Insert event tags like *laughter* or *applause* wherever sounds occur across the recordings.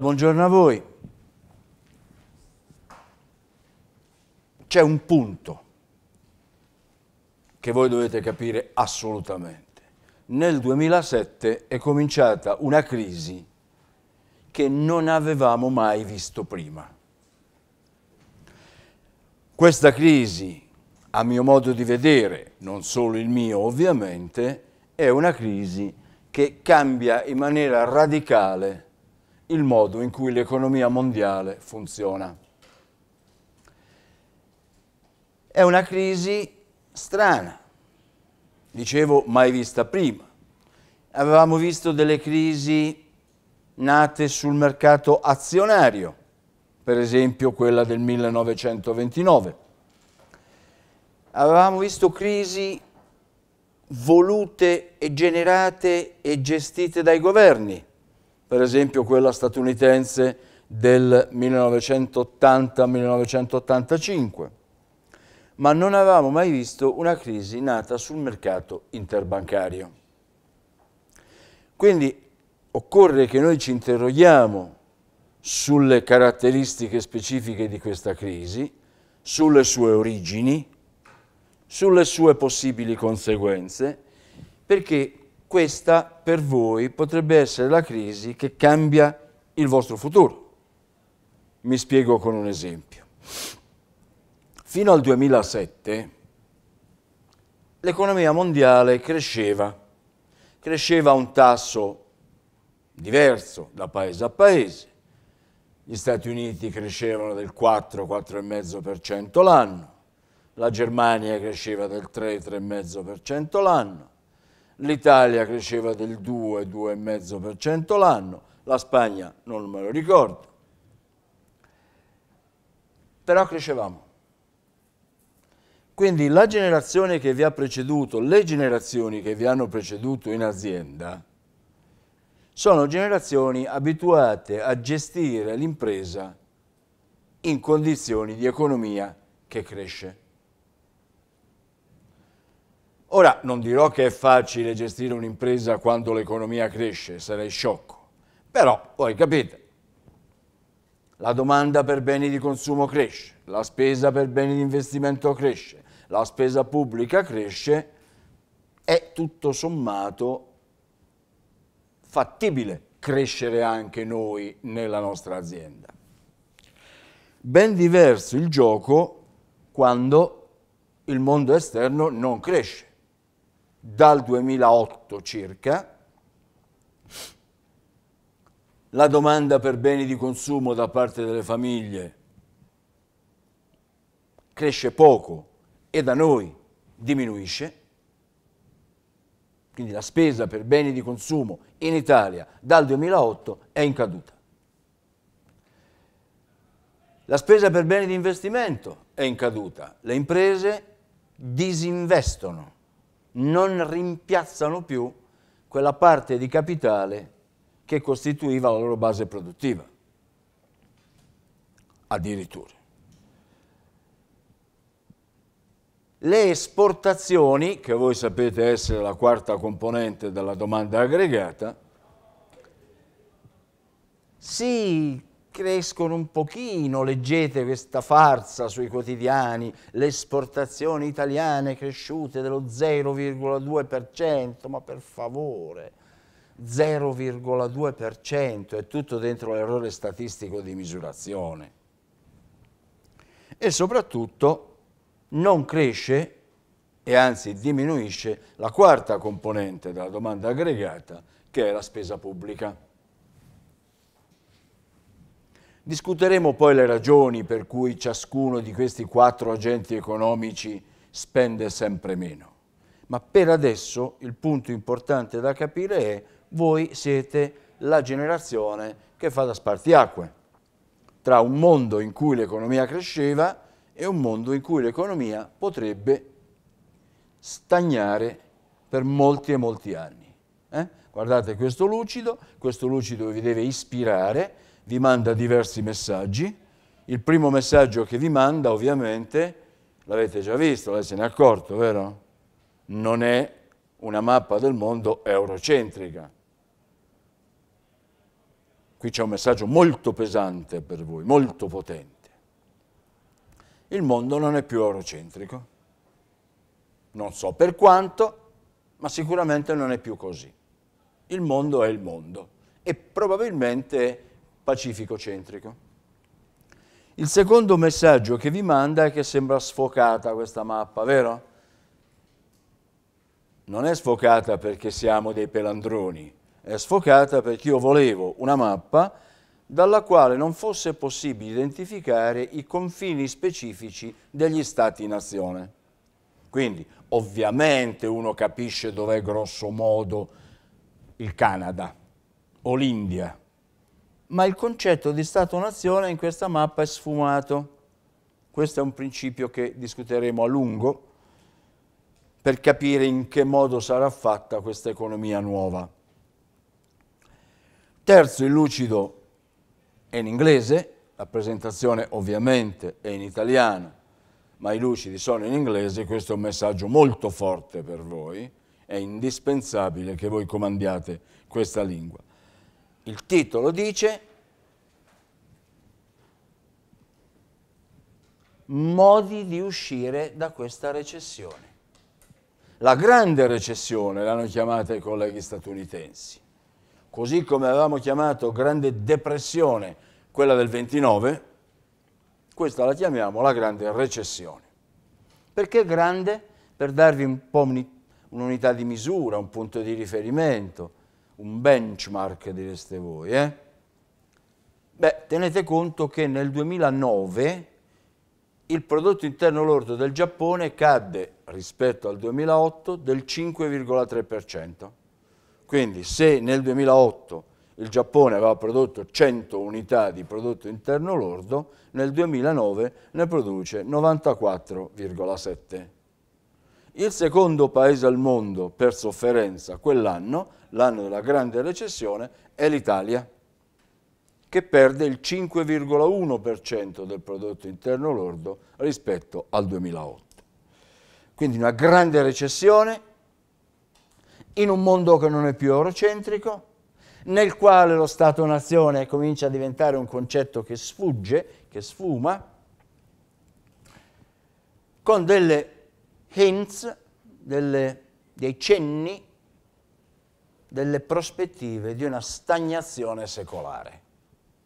Buongiorno a voi. C'è un punto che voi dovete capire assolutamente. Nel 2007 è cominciata una crisi che non avevamo mai visto prima. Questa crisi, a mio modo di vedere, non solo il mio ovviamente, è una crisi che cambia in maniera radicale il modo in cui l'economia mondiale funziona. È una crisi strana, dicevo mai vista prima. Avevamo visto delle crisi nate sul mercato azionario, per esempio quella del 1929. Avevamo visto crisi volute e generate e gestite dai governi, per esempio quella statunitense del 1980-1985, ma non avevamo mai visto una crisi nata sul mercato interbancario. Quindi occorre che noi ci interroghiamo sulle caratteristiche specifiche di questa crisi, sulle sue origini, sulle sue possibili conseguenze, perché questa per voi potrebbe essere la crisi che cambia il vostro futuro. Mi spiego con un esempio. Fino al 2007 l'economia mondiale cresceva, cresceva a un tasso diverso da paese a paese. Gli Stati Uniti crescevano del 4-4,5% l'anno, la Germania cresceva del 3-3,5% l'anno, l'Italia cresceva del 2-2,5% l'anno, la Spagna non me lo ricordo, però crescevamo. Quindi la generazione che vi ha preceduto, le generazioni che vi hanno preceduto in azienda, sono generazioni abituate a gestire l'impresa in condizioni di economia che cresce. Ora, non dirò che è facile gestire un'impresa quando l'economia cresce, sarei sciocco. Però, voi capite, la domanda per beni di consumo cresce, la spesa per beni di investimento cresce, la spesa pubblica cresce, è tutto sommato fattibile crescere anche noi nella nostra azienda. Ben diverso il gioco quando il mondo esterno non cresce dal 2008 circa, la domanda per beni di consumo da parte delle famiglie cresce poco e da noi diminuisce, quindi la spesa per beni di consumo in Italia dal 2008 è in caduta. La spesa per beni di investimento è in caduta, le imprese disinvestono non rimpiazzano più quella parte di capitale che costituiva la loro base produttiva. Addirittura. Le esportazioni, che voi sapete essere la quarta componente della domanda aggregata, si crescono un pochino, leggete questa farsa sui quotidiani, le esportazioni italiane cresciute dello 0,2%, ma per favore, 0,2% è tutto dentro l'errore statistico di misurazione. E soprattutto non cresce e anzi diminuisce la quarta componente della domanda aggregata che è la spesa pubblica. Discuteremo poi le ragioni per cui ciascuno di questi quattro agenti economici spende sempre meno. Ma per adesso il punto importante da capire è voi siete la generazione che fa da spartiacque tra un mondo in cui l'economia cresceva e un mondo in cui l'economia potrebbe stagnare per molti e molti anni. Eh? Guardate questo lucido, questo lucido vi deve ispirare, vi manda diversi messaggi. Il primo messaggio che vi manda, ovviamente, l'avete già visto, lei se ne è accorto, vero? Non è una mappa del mondo eurocentrica. Qui c'è un messaggio molto pesante per voi, molto potente. Il mondo non è più eurocentrico. Non so per quanto, ma sicuramente non è più così. Il mondo è il mondo e probabilmente pacifico-centrico. Il secondo messaggio che vi manda è che sembra sfocata questa mappa, vero? Non è sfocata perché siamo dei pelandroni, è sfocata perché io volevo una mappa dalla quale non fosse possibile identificare i confini specifici degli stati nazione Quindi ovviamente uno capisce dov'è grosso modo il Canada o l'India, ma il concetto di Stato-nazione in questa mappa è sfumato. Questo è un principio che discuteremo a lungo per capire in che modo sarà fatta questa economia nuova. Terzo, il lucido è in inglese, la presentazione ovviamente è in italiano, ma i lucidi sono in inglese, questo è un messaggio molto forte per voi, è indispensabile che voi comandiate questa lingua il titolo dice modi di uscire da questa recessione. La grande recessione l'hanno chiamata i colleghi statunitensi, così come avevamo chiamato grande depressione quella del 29, questa la chiamiamo la grande recessione. Perché grande? Per darvi un po' un'unità di misura, un punto di riferimento, un benchmark direste voi, eh? Beh, tenete conto che nel 2009 il prodotto interno lordo del Giappone cadde rispetto al 2008 del 5,3%. Quindi se nel 2008 il Giappone aveva prodotto 100 unità di prodotto interno lordo, nel 2009 ne produce 94,7 il secondo paese al mondo per sofferenza quell'anno, l'anno della grande recessione, è l'Italia, che perde il 5,1% del prodotto interno lordo rispetto al 2008. Quindi una grande recessione in un mondo che non è più eurocentrico, nel quale lo Stato-nazione comincia a diventare un concetto che sfugge, che sfuma, con delle hints, delle, dei cenni, delle prospettive di una stagnazione secolare.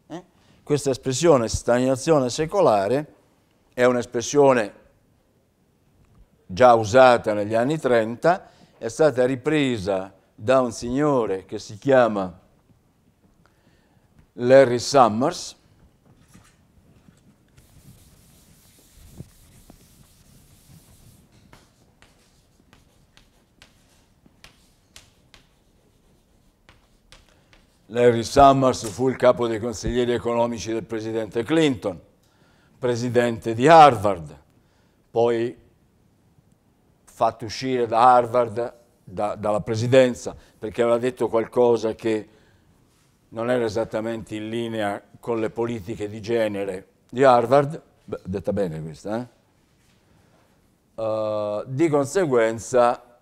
Eh? Questa espressione stagnazione secolare è un'espressione già usata negli anni 30, è stata ripresa da un signore che si chiama Larry Summers, Larry Summers fu il capo dei consiglieri economici del presidente Clinton, presidente di Harvard, poi fatto uscire da Harvard, da, dalla presidenza, perché aveva detto qualcosa che non era esattamente in linea con le politiche di genere di Harvard, Beh, detta bene questa, eh? uh, di conseguenza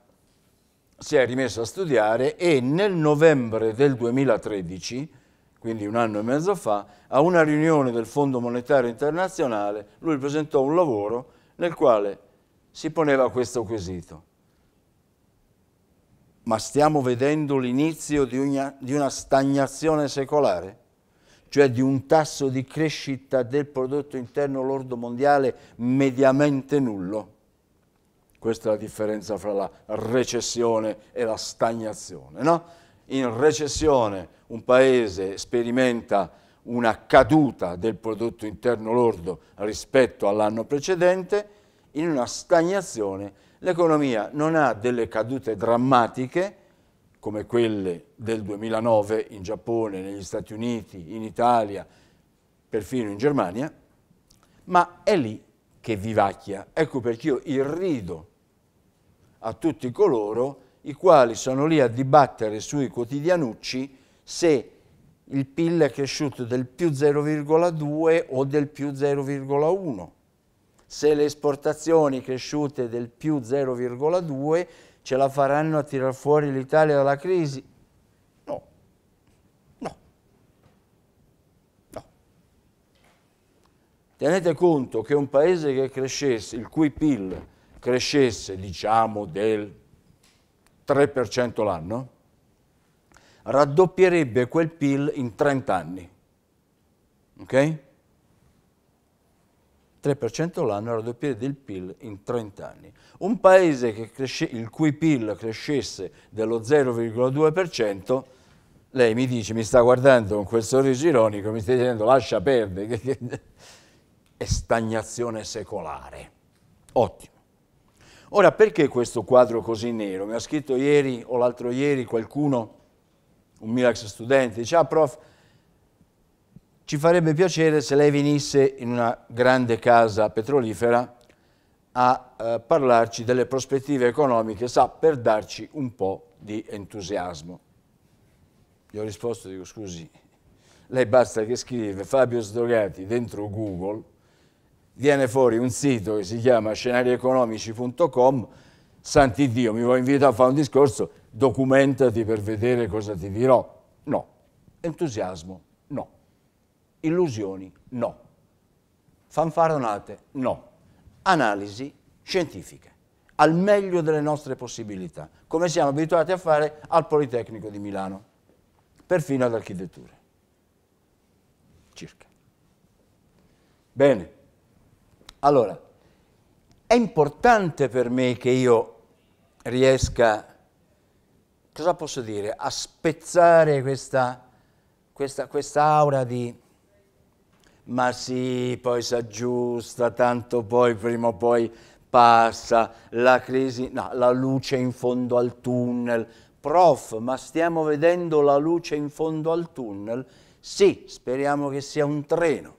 si è rimesso a studiare e nel novembre del 2013, quindi un anno e mezzo fa, a una riunione del Fondo Monetario Internazionale, lui presentò un lavoro nel quale si poneva questo quesito. Ma stiamo vedendo l'inizio di, di una stagnazione secolare? cioè di un tasso di crescita del prodotto interno lordo mondiale mediamente nullo. Questa è la differenza fra la recessione e la stagnazione. No? In recessione un paese sperimenta una caduta del prodotto interno lordo rispetto all'anno precedente, in una stagnazione l'economia non ha delle cadute drammatiche come quelle del 2009 in Giappone, negli Stati Uniti, in Italia, perfino in Germania, ma è lì che vivacchia. Ecco perché io irrido a tutti coloro i quali sono lì a dibattere sui quotidianucci se il PIL è cresciuto del più 0,2 o del più 0,1, se le esportazioni cresciute del più 0,2 ce la faranno a tirar fuori l'Italia dalla crisi. No, no, no. Tenete conto che un paese che crescesse, il cui PIL crescesse diciamo del 3% l'anno, raddoppierebbe quel PIL in 30 anni. Ok? 3% l'anno raddoppierebbe il PIL in 30 anni. Un paese cresce, il cui PIL crescesse dello 0,2%, lei mi dice, mi sta guardando con quel sorriso ironico, mi sta dicendo lascia perdere, *laughs* è stagnazione secolare. Ottimo. Ora, perché questo quadro così nero? Mi ha scritto ieri o l'altro ieri qualcuno, un Mirax studente, dice, ah prof, ci farebbe piacere se lei venisse in una grande casa petrolifera a eh, parlarci delle prospettive economiche, sa, per darci un po' di entusiasmo. Gli ho risposto, dico, scusi, lei basta che scrive Fabio Sdogati dentro Google viene fuori un sito che si chiama scenarieconomici.com, Dio, mi vuoi invitare a fare un discorso, documentati per vedere cosa ti dirò. No. Entusiasmo? No. Illusioni? No. Fanfaronate? No. Analisi scientifiche, al meglio delle nostre possibilità, come siamo abituati a fare al Politecnico di Milano, perfino ad architetture. Circa. Bene. Allora, è importante per me che io riesca, cosa posso dire, a spezzare questa, questa, questa aura di ma sì, poi si aggiusta, tanto poi prima o poi passa, la crisi, no, la luce in fondo al tunnel. Prof, ma stiamo vedendo la luce in fondo al tunnel? Sì, speriamo che sia un treno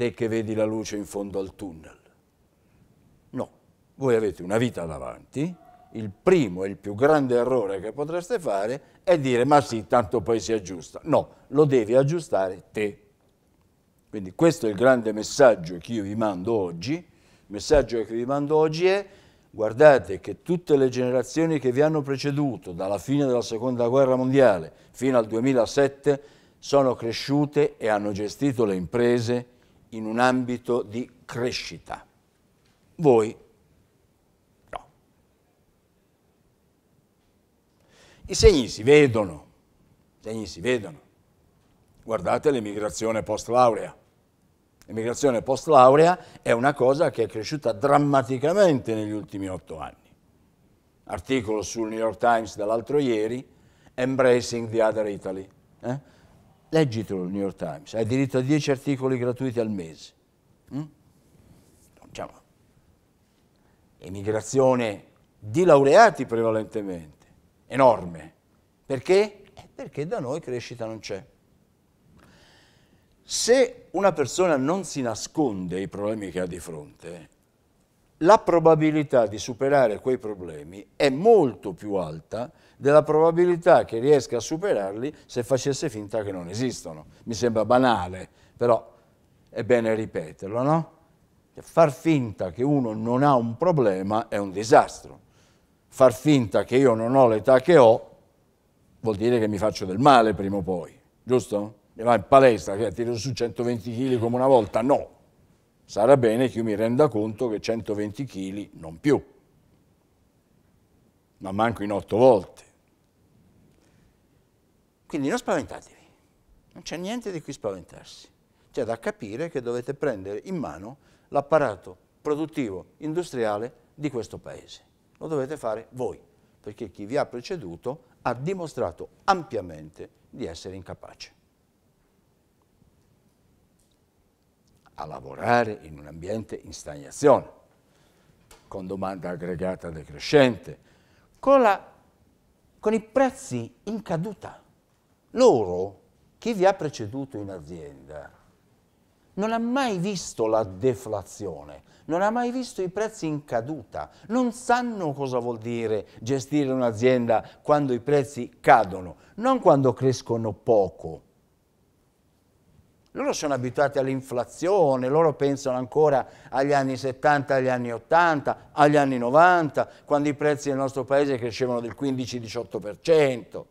te che vedi la luce in fondo al tunnel. No, voi avete una vita davanti, il primo e il più grande errore che potreste fare è dire ma sì, tanto poi si aggiusta. No, lo devi aggiustare te. Quindi questo è il grande messaggio che io vi mando oggi. Il messaggio che vi mando oggi è guardate che tutte le generazioni che vi hanno preceduto, dalla fine della Seconda Guerra Mondiale fino al 2007, sono cresciute e hanno gestito le imprese in un ambito di crescita. Voi no. I segni si vedono, i segni si vedono. Guardate l'emigrazione post laurea. L'emigrazione post laurea è una cosa che è cresciuta drammaticamente negli ultimi otto anni. Articolo sul New York Times dell'altro ieri, Embracing the Other Italy. Eh? Leggitelo il New York Times, hai diritto a 10 articoli gratuiti al mese. Mm? Diciamo, emigrazione di laureati prevalentemente, enorme. Perché? Eh, perché da noi crescita non c'è. Se una persona non si nasconde i problemi che ha di fronte, la probabilità di superare quei problemi è molto più alta della probabilità che riesca a superarli se facesse finta che non esistono. Mi sembra banale, però è bene ripeterlo, no? Far finta che uno non ha un problema è un disastro. Far finta che io non ho l'età che ho vuol dire che mi faccio del male prima o poi, giusto? Mi va in palestra, che tiro su 120 kg come una volta? No. Sarà bene che io mi renda conto che 120 kg non più, ma manco in otto volte. Quindi non spaventatevi, non c'è niente di cui spaventarsi. C'è da capire che dovete prendere in mano l'apparato produttivo industriale di questo paese. Lo dovete fare voi, perché chi vi ha preceduto ha dimostrato ampiamente di essere incapace. A lavorare in un ambiente in stagnazione, con domanda aggregata decrescente, con, la, con i prezzi in caduta loro, chi vi ha preceduto in azienda, non ha mai visto la deflazione, non ha mai visto i prezzi in caduta, non sanno cosa vuol dire gestire un'azienda quando i prezzi cadono, non quando crescono poco. Loro sono abituati all'inflazione, loro pensano ancora agli anni 70, agli anni 80, agli anni 90, quando i prezzi nel nostro paese crescevano del 15-18%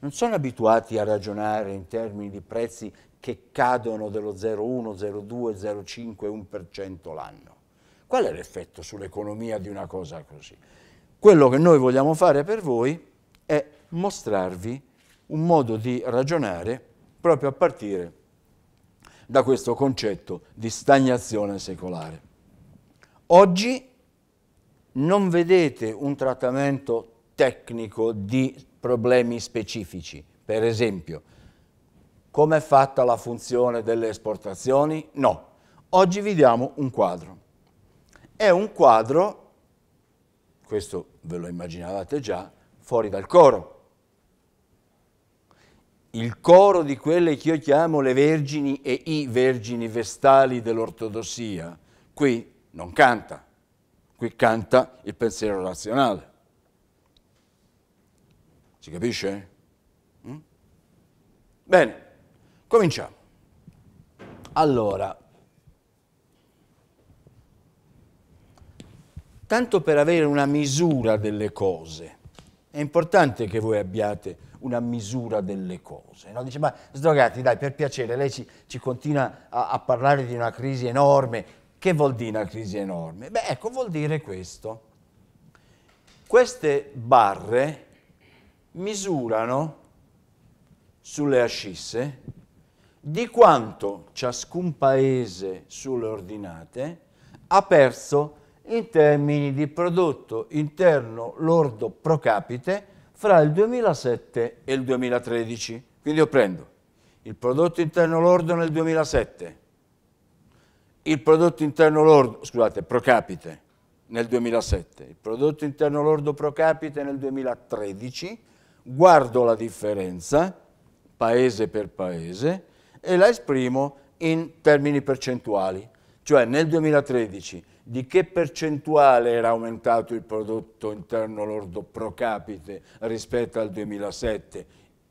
non sono abituati a ragionare in termini di prezzi che cadono dello 0,1, 0,2, 0,5, 1% l'anno. Qual è l'effetto sull'economia di una cosa così? Quello che noi vogliamo fare per voi è mostrarvi un modo di ragionare proprio a partire da questo concetto di stagnazione secolare. Oggi non vedete un trattamento tecnico di problemi specifici. Per esempio, come è fatta la funzione delle esportazioni? No. Oggi vi diamo un quadro. È un quadro, questo ve lo immaginavate già, fuori dal coro. Il coro di quelle che io chiamo le vergini e i vergini vestali dell'ortodossia, qui non canta, qui canta il pensiero razionale. Si capisce? Mm? Bene, cominciamo. Allora, tanto per avere una misura delle cose, è importante che voi abbiate una misura delle cose. No? Dice, ma sdogati, dai, per piacere, lei ci, ci continua a, a parlare di una crisi enorme. Che vuol dire una crisi enorme? Beh, ecco, vuol dire questo. Queste barre misurano sulle ascisse di quanto ciascun paese sulle ordinate ha perso in termini di prodotto interno lordo pro capite fra il 2007 e il 2013. Quindi io prendo il prodotto interno lordo nel 2007, il prodotto interno lordo, scusate, pro capite nel 2007, il prodotto interno lordo pro capite nel 2013 guardo la differenza, paese per paese, e la esprimo in termini percentuali. Cioè nel 2013 di che percentuale era aumentato il prodotto interno lordo pro capite rispetto al 2007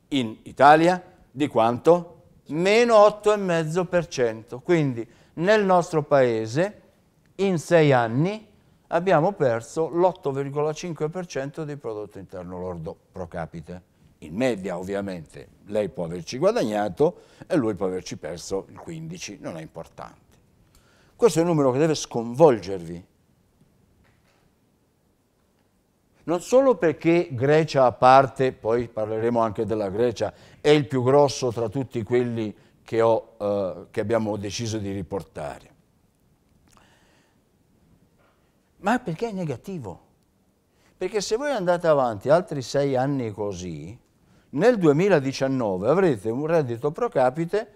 in Italia? Di quanto? Meno 8,5%. Quindi nel nostro paese in sei anni abbiamo perso l'8,5% del prodotto interno lordo pro capite. In media ovviamente lei può averci guadagnato e lui può averci perso il 15, non è importante. Questo è un numero che deve sconvolgervi. Non solo perché Grecia a parte, poi parleremo anche della Grecia, è il più grosso tra tutti quelli che, ho, eh, che abbiamo deciso di riportare, ma perché è negativo. Perché se voi andate avanti altri sei anni così, nel 2019 avrete un reddito pro capite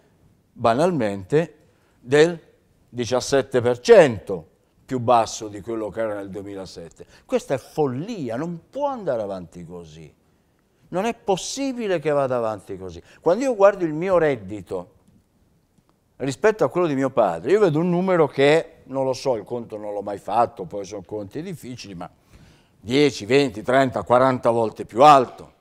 banalmente del 17% più basso di quello che era nel 2007. Questa è follia, non può andare avanti così. Non è possibile che vada avanti così. Quando io guardo il mio reddito rispetto a quello di mio padre, io vedo un numero che è non lo so, il conto non l'ho mai fatto, poi sono conti difficili, ma 10, 20, 30, 40 volte più alto.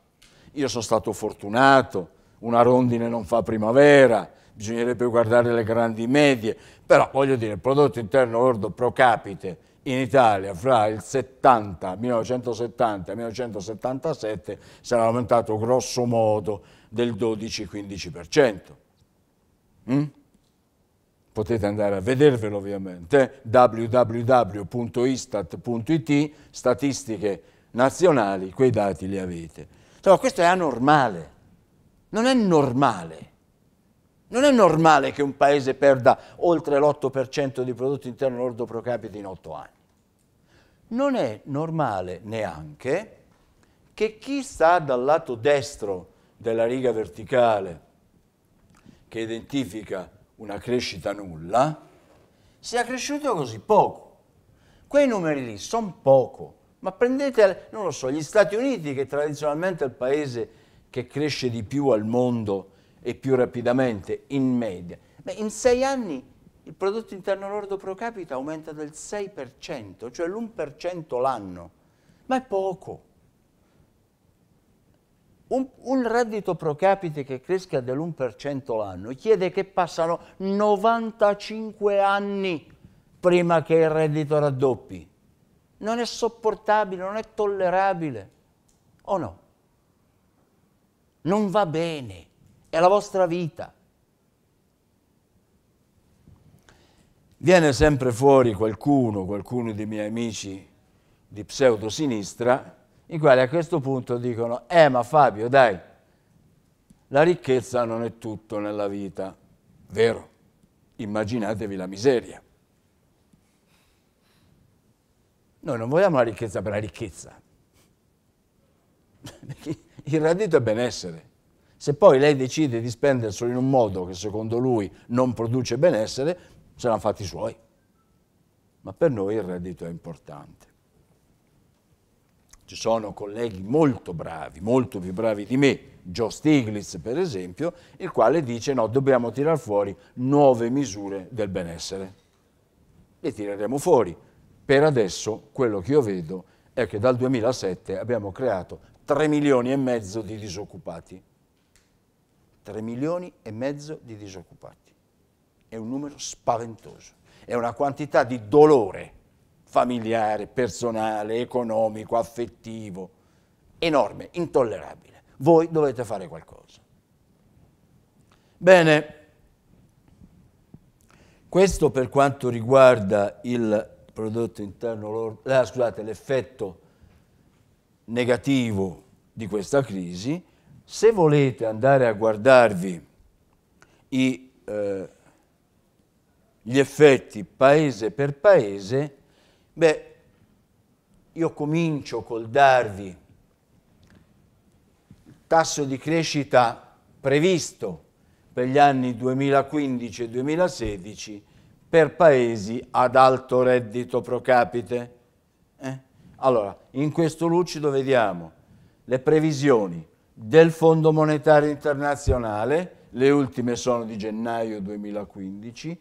Io sono stato fortunato, una rondine non fa primavera, bisognerebbe guardare le grandi medie, però voglio dire, il prodotto interno ordo pro capite in Italia fra il 70, 1970 e 1977 sarà aumentato grosso modo del 12-15%. Mm? potete andare a vedervelo ovviamente, www.istat.it, statistiche nazionali, quei dati li avete. Insomma, questo è anormale, non è normale. Non è normale che un paese perda oltre l'8% di prodotto interno lordo pro capite in 8 anni. Non è normale neanche che chi sta dal lato destro della riga verticale, che identifica una crescita nulla, sia cresciuto così poco. Quei numeri lì sono poco, ma prendete, non lo so, gli Stati Uniti, che tradizionalmente è il paese che cresce di più al mondo e più rapidamente, in media. Beh, in sei anni il prodotto interno lordo pro capita aumenta del 6%, cioè l'1% l'anno, ma è poco. Un, un reddito pro capite che cresca dell'1% l'anno chiede che passano 95 anni prima che il reddito raddoppi. Non è sopportabile, non è tollerabile. O no? Non va bene, è la vostra vita. Viene sempre fuori qualcuno, qualcuno dei miei amici di pseudosinistra, i quali a questo punto dicono, eh ma Fabio dai, la ricchezza non è tutto nella vita, vero? Immaginatevi la miseria. Noi non vogliamo la ricchezza per la ricchezza. *laughs* Il reddito è benessere. Se poi lei decide di spenderselo in un modo che secondo lui non produce benessere, saranno fatti i suoi. Ma per noi il reddito è importante. Ci sono colleghi molto bravi, molto più bravi di me, Joe Stiglitz per esempio, il quale dice no, dobbiamo tirar fuori nuove misure del benessere. Le tireremo fuori. Per adesso quello che io vedo è che dal 2007 abbiamo creato 3 milioni e mezzo di disoccupati. 3 milioni e mezzo di disoccupati. È un numero spaventoso, è una quantità di dolore familiare, personale, economico, affettivo, enorme, intollerabile. Voi dovete fare qualcosa. Bene, questo per quanto riguarda il prodotto interno lordo, eh, scusate, l'effetto negativo di questa crisi. Se volete andare a guardarvi i, eh, gli effetti paese per paese, Beh, io comincio col darvi il tasso di crescita previsto per gli anni 2015 e 2016 per paesi ad alto reddito pro capite. Eh? Allora, in questo lucido vediamo le previsioni del Fondo Monetario Internazionale, le ultime sono di gennaio 2015,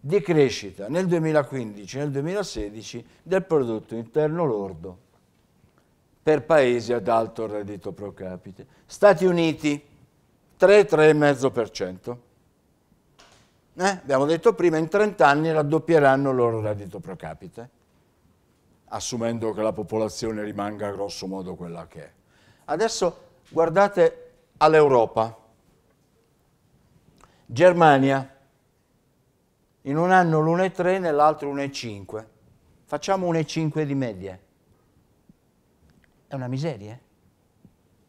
di crescita nel 2015 e nel 2016 del prodotto interno lordo per paesi ad alto reddito pro capite. Stati Uniti 3-3,5%. Eh, abbiamo detto prima, in 30 anni raddoppieranno il loro reddito pro capite, assumendo che la popolazione rimanga grosso modo quella che è. Adesso guardate all'Europa. Germania in un anno l'1,3, nell'altro 1,5. Facciamo 1,5 di media. È una miseria. Eh?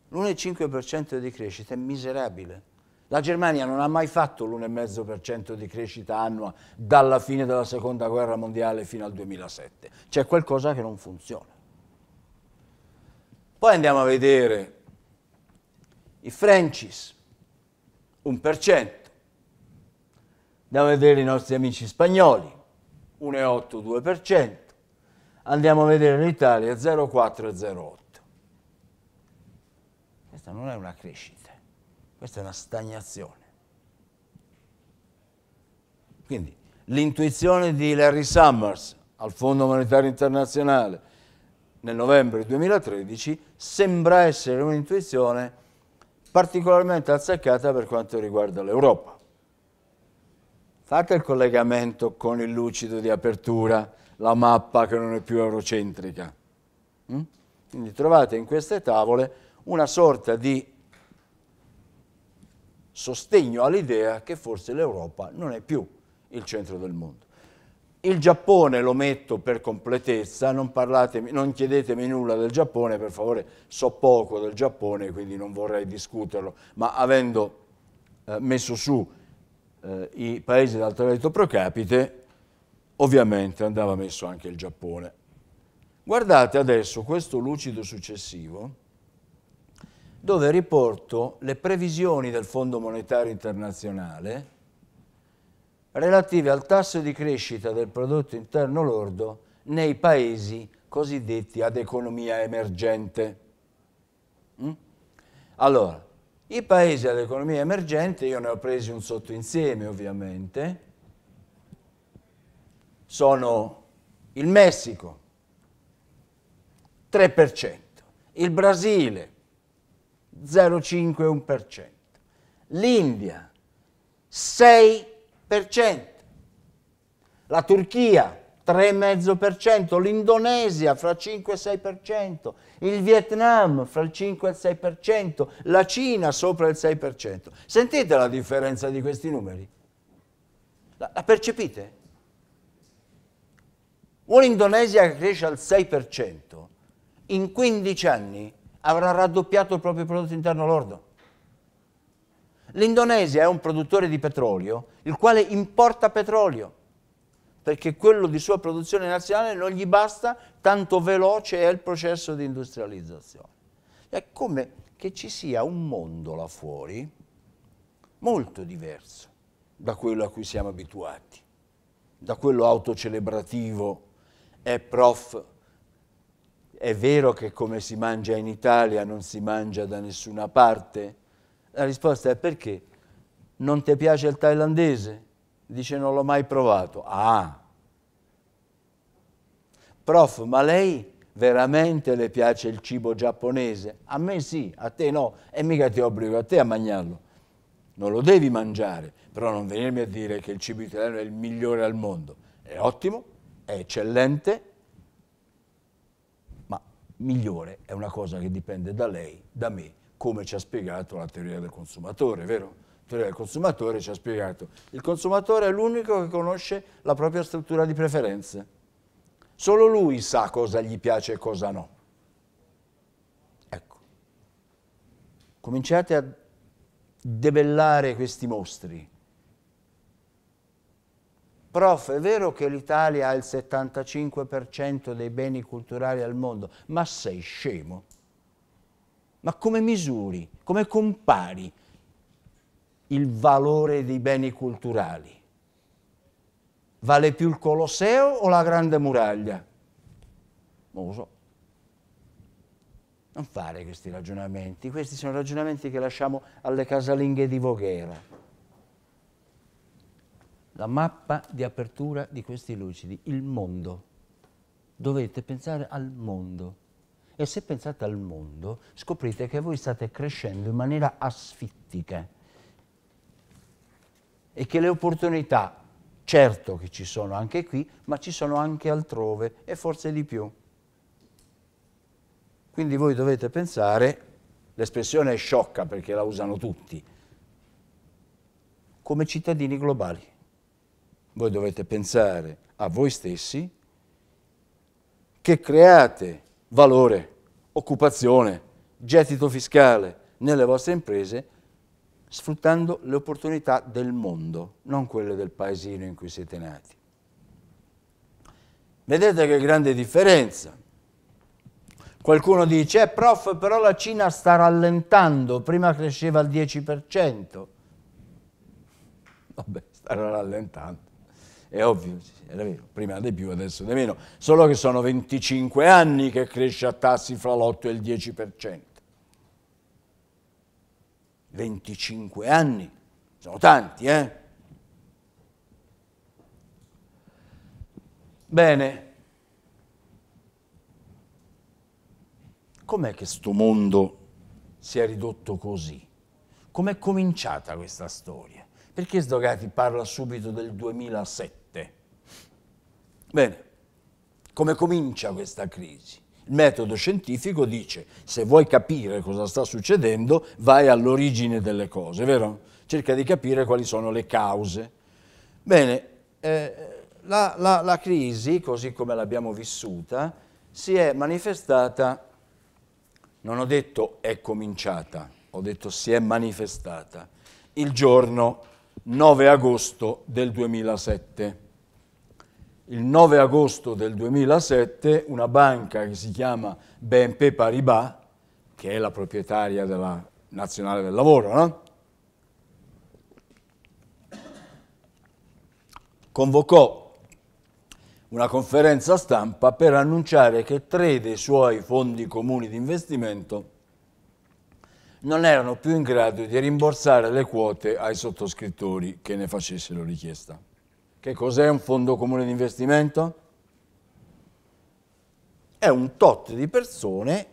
L'1,5% di crescita è miserabile. La Germania non ha mai fatto l'1,5% di crescita annua dalla fine della seconda guerra mondiale fino al 2007. C'è qualcosa che non funziona. Poi andiamo a vedere i Frenchies, 1% da vedere i nostri amici spagnoli, 1,82%, andiamo a vedere l'Italia 0,4-0,8. Questa non è una crescita, eh. questa è una stagnazione. Quindi l'intuizione di Larry Summers al Fondo Monetario Internazionale nel novembre 2013 sembra essere un'intuizione particolarmente azzeccata per quanto riguarda l'Europa. Fate il collegamento con il lucido di apertura, la mappa che non è più eurocentrica. Mm? Quindi trovate in queste tavole una sorta di sostegno all'idea che forse l'Europa non è più il centro del mondo. Il Giappone lo metto per completezza, non, parlatemi, non chiedetemi nulla del Giappone, per favore, so poco del Giappone, quindi non vorrei discuterlo, ma avendo eh, messo su eh, i paesi ad alto reddito pro capite, ovviamente andava messo anche il Giappone. Guardate adesso questo lucido successivo dove riporto le previsioni del Fondo Monetario Internazionale relative al tasso di crescita del prodotto interno lordo nei paesi cosiddetti ad economia emergente. Mm? Allora, i paesi all'economia emergente, io ne ho presi un sottoinsieme ovviamente, sono il Messico, 3%, il Brasile, 0,5-1%, l'India, 6%, la Turchia, 3,5%, l'Indonesia fra il 5 e il 6%, il Vietnam fra il 5 e il 6%, la Cina sopra il 6%. Sentite la differenza di questi numeri? La, la percepite? Un'Indonesia che cresce al 6%, in 15 anni avrà raddoppiato il proprio prodotto interno lordo. L'Indonesia è un produttore di petrolio, il quale importa petrolio perché quello di sua produzione nazionale non gli basta, tanto veloce è il processo di industrializzazione. È come che ci sia un mondo là fuori molto diverso da quello a cui siamo abituati, da quello autocelebrativo, è prof, è vero che come si mangia in Italia non si mangia da nessuna parte? La risposta è perché? Non ti piace il thailandese? Dice non l'ho mai provato. Ah, prof, ma lei veramente le piace il cibo giapponese? A me sì, a te no, e mica ti obbligo a te a mangiarlo. Non lo devi mangiare, però non venirmi a dire che il cibo italiano è il migliore al mondo. È ottimo, è eccellente, ma migliore è una cosa che dipende da lei, da me, come ci ha spiegato la teoria del consumatore, vero? teoria del consumatore ci ha spiegato, il consumatore è l'unico che conosce la propria struttura di preferenze. Solo lui sa cosa gli piace e cosa no. Ecco, cominciate a debellare questi mostri. Prof, è vero che l'Italia ha il 75% dei beni culturali al mondo, ma sei scemo? Ma come misuri, come compari il valore dei beni culturali? Vale più il Colosseo o la Grande Muraglia? Non lo so. Non fare questi ragionamenti, questi sono ragionamenti che lasciamo alle casalinghe di Voghera. La mappa di apertura di questi lucidi, il mondo. Dovete pensare al mondo. E se pensate al mondo, scoprite che voi state crescendo in maniera asfittica e che le opportunità Certo che ci sono anche qui, ma ci sono anche altrove e forse di più. Quindi voi dovete pensare, l'espressione è sciocca perché la usano tutti, come cittadini globali. Voi dovete pensare a voi stessi che create valore, occupazione, gettito fiscale nelle vostre imprese sfruttando le opportunità del mondo, non quelle del paesino in cui siete nati. Vedete che grande differenza. Qualcuno dice, eh prof, però la Cina sta rallentando, prima cresceva al 10%. Vabbè, sta rallentando. È ovvio, è vero, prima di più, adesso di meno. Solo che sono 25 anni che cresce a tassi fra l'8 e il 10%. 25 anni, sono tanti, eh? Bene. Com'è che sto mondo si è ridotto così? Com'è cominciata questa storia? Perché Sdogati parla subito del 2007? Bene, come comincia questa crisi? Il metodo scientifico dice se vuoi capire cosa sta succedendo vai all'origine delle cose, vero? Cerca di capire quali sono le cause. Bene, eh, la, la, la crisi, così come l'abbiamo vissuta, si è manifestata, non ho detto è cominciata, ho detto si è manifestata, il giorno 9 agosto del 2007 il 9 agosto del 2007 una banca che si chiama BNP Paribas, che è la proprietaria della Nazionale del Lavoro, no? convocò una conferenza stampa per annunciare che tre dei suoi fondi comuni di investimento non erano più in grado di rimborsare le quote ai sottoscrittori che ne facessero richiesta. Che cos'è un fondo comune di investimento? È un tot di persone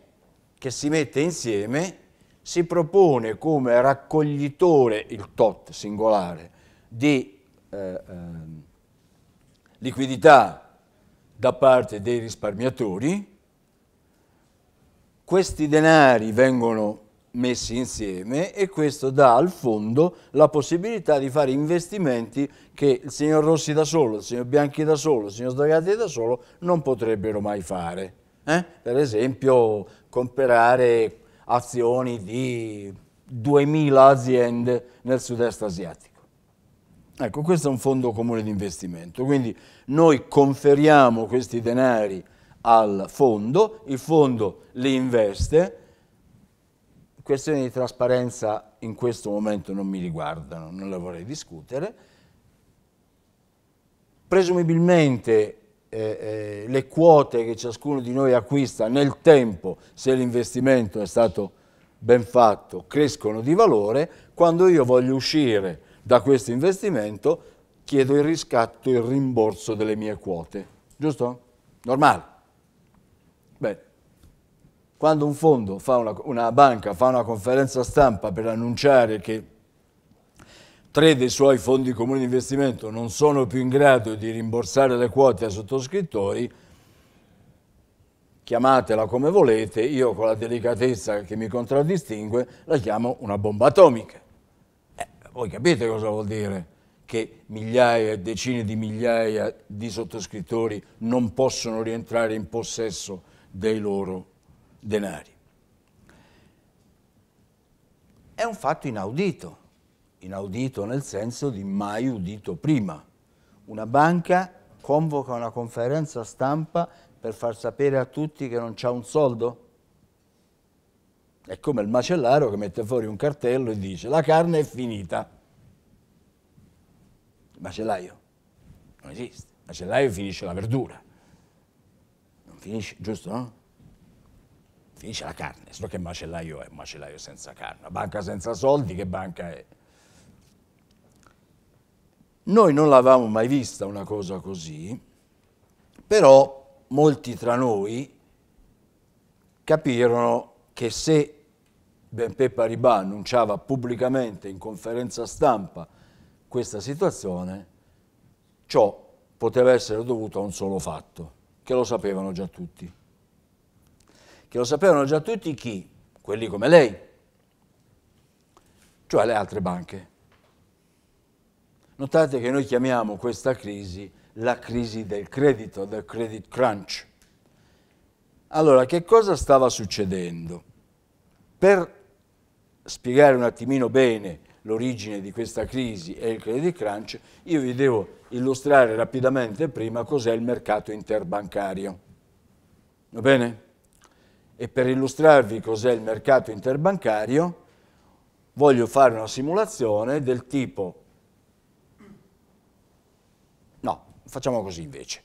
che si mette insieme, si propone come raccoglitore il tot singolare di eh, eh, liquidità da parte dei risparmiatori, questi denari vengono messi insieme e questo dà al fondo la possibilità di fare investimenti che il signor Rossi da solo, il signor Bianchi da solo, il signor Sdagati da solo non potrebbero mai fare. Eh? Per esempio comprare azioni di 2000 aziende nel sud-est asiatico. Ecco, questo è un fondo comune di investimento, quindi noi conferiamo questi denari al fondo, il fondo li investe, questioni di trasparenza in questo momento non mi riguardano, non le vorrei discutere. Presumibilmente eh, eh, le quote che ciascuno di noi acquista nel tempo, se l'investimento è stato ben fatto, crescono di valore, quando io voglio uscire da questo investimento chiedo il riscatto, il rimborso delle mie quote. Giusto? Normale. Quando un fondo, fa una, una banca fa una conferenza stampa per annunciare che tre dei suoi fondi comuni di investimento non sono più in grado di rimborsare le quote ai sottoscrittori, chiamatela come volete, io con la delicatezza che mi contraddistingue la chiamo una bomba atomica. Eh, voi capite cosa vuol dire che migliaia e decine di migliaia di sottoscrittori non possono rientrare in possesso dei loro denari. È un fatto inaudito, inaudito nel senso di mai udito prima. Una banca convoca una conferenza stampa per far sapere a tutti che non c'è un soldo? È come il macellaro che mette fuori un cartello e dice la carne è finita. Il macellaio non esiste. Il macellaio finisce la verdura. Non finisce, giusto no? finisce la carne, solo che macellaio è un macellaio senza carne, una banca senza soldi che banca è? Noi non l'avevamo mai vista una cosa così, però molti tra noi capirono che se Benpé Paribà annunciava pubblicamente in conferenza stampa questa situazione, ciò poteva essere dovuto a un solo fatto, che lo sapevano già tutti che lo sapevano già tutti chi? Quelli come lei, cioè le altre banche. Notate che noi chiamiamo questa crisi la crisi del credito, del credit crunch. Allora, che cosa stava succedendo? Per spiegare un attimino bene l'origine di questa crisi e il credit crunch, io vi devo illustrare rapidamente prima cos'è il mercato interbancario. Va bene? e per illustrarvi cos'è il mercato interbancario voglio fare una simulazione del tipo, no, facciamo così invece,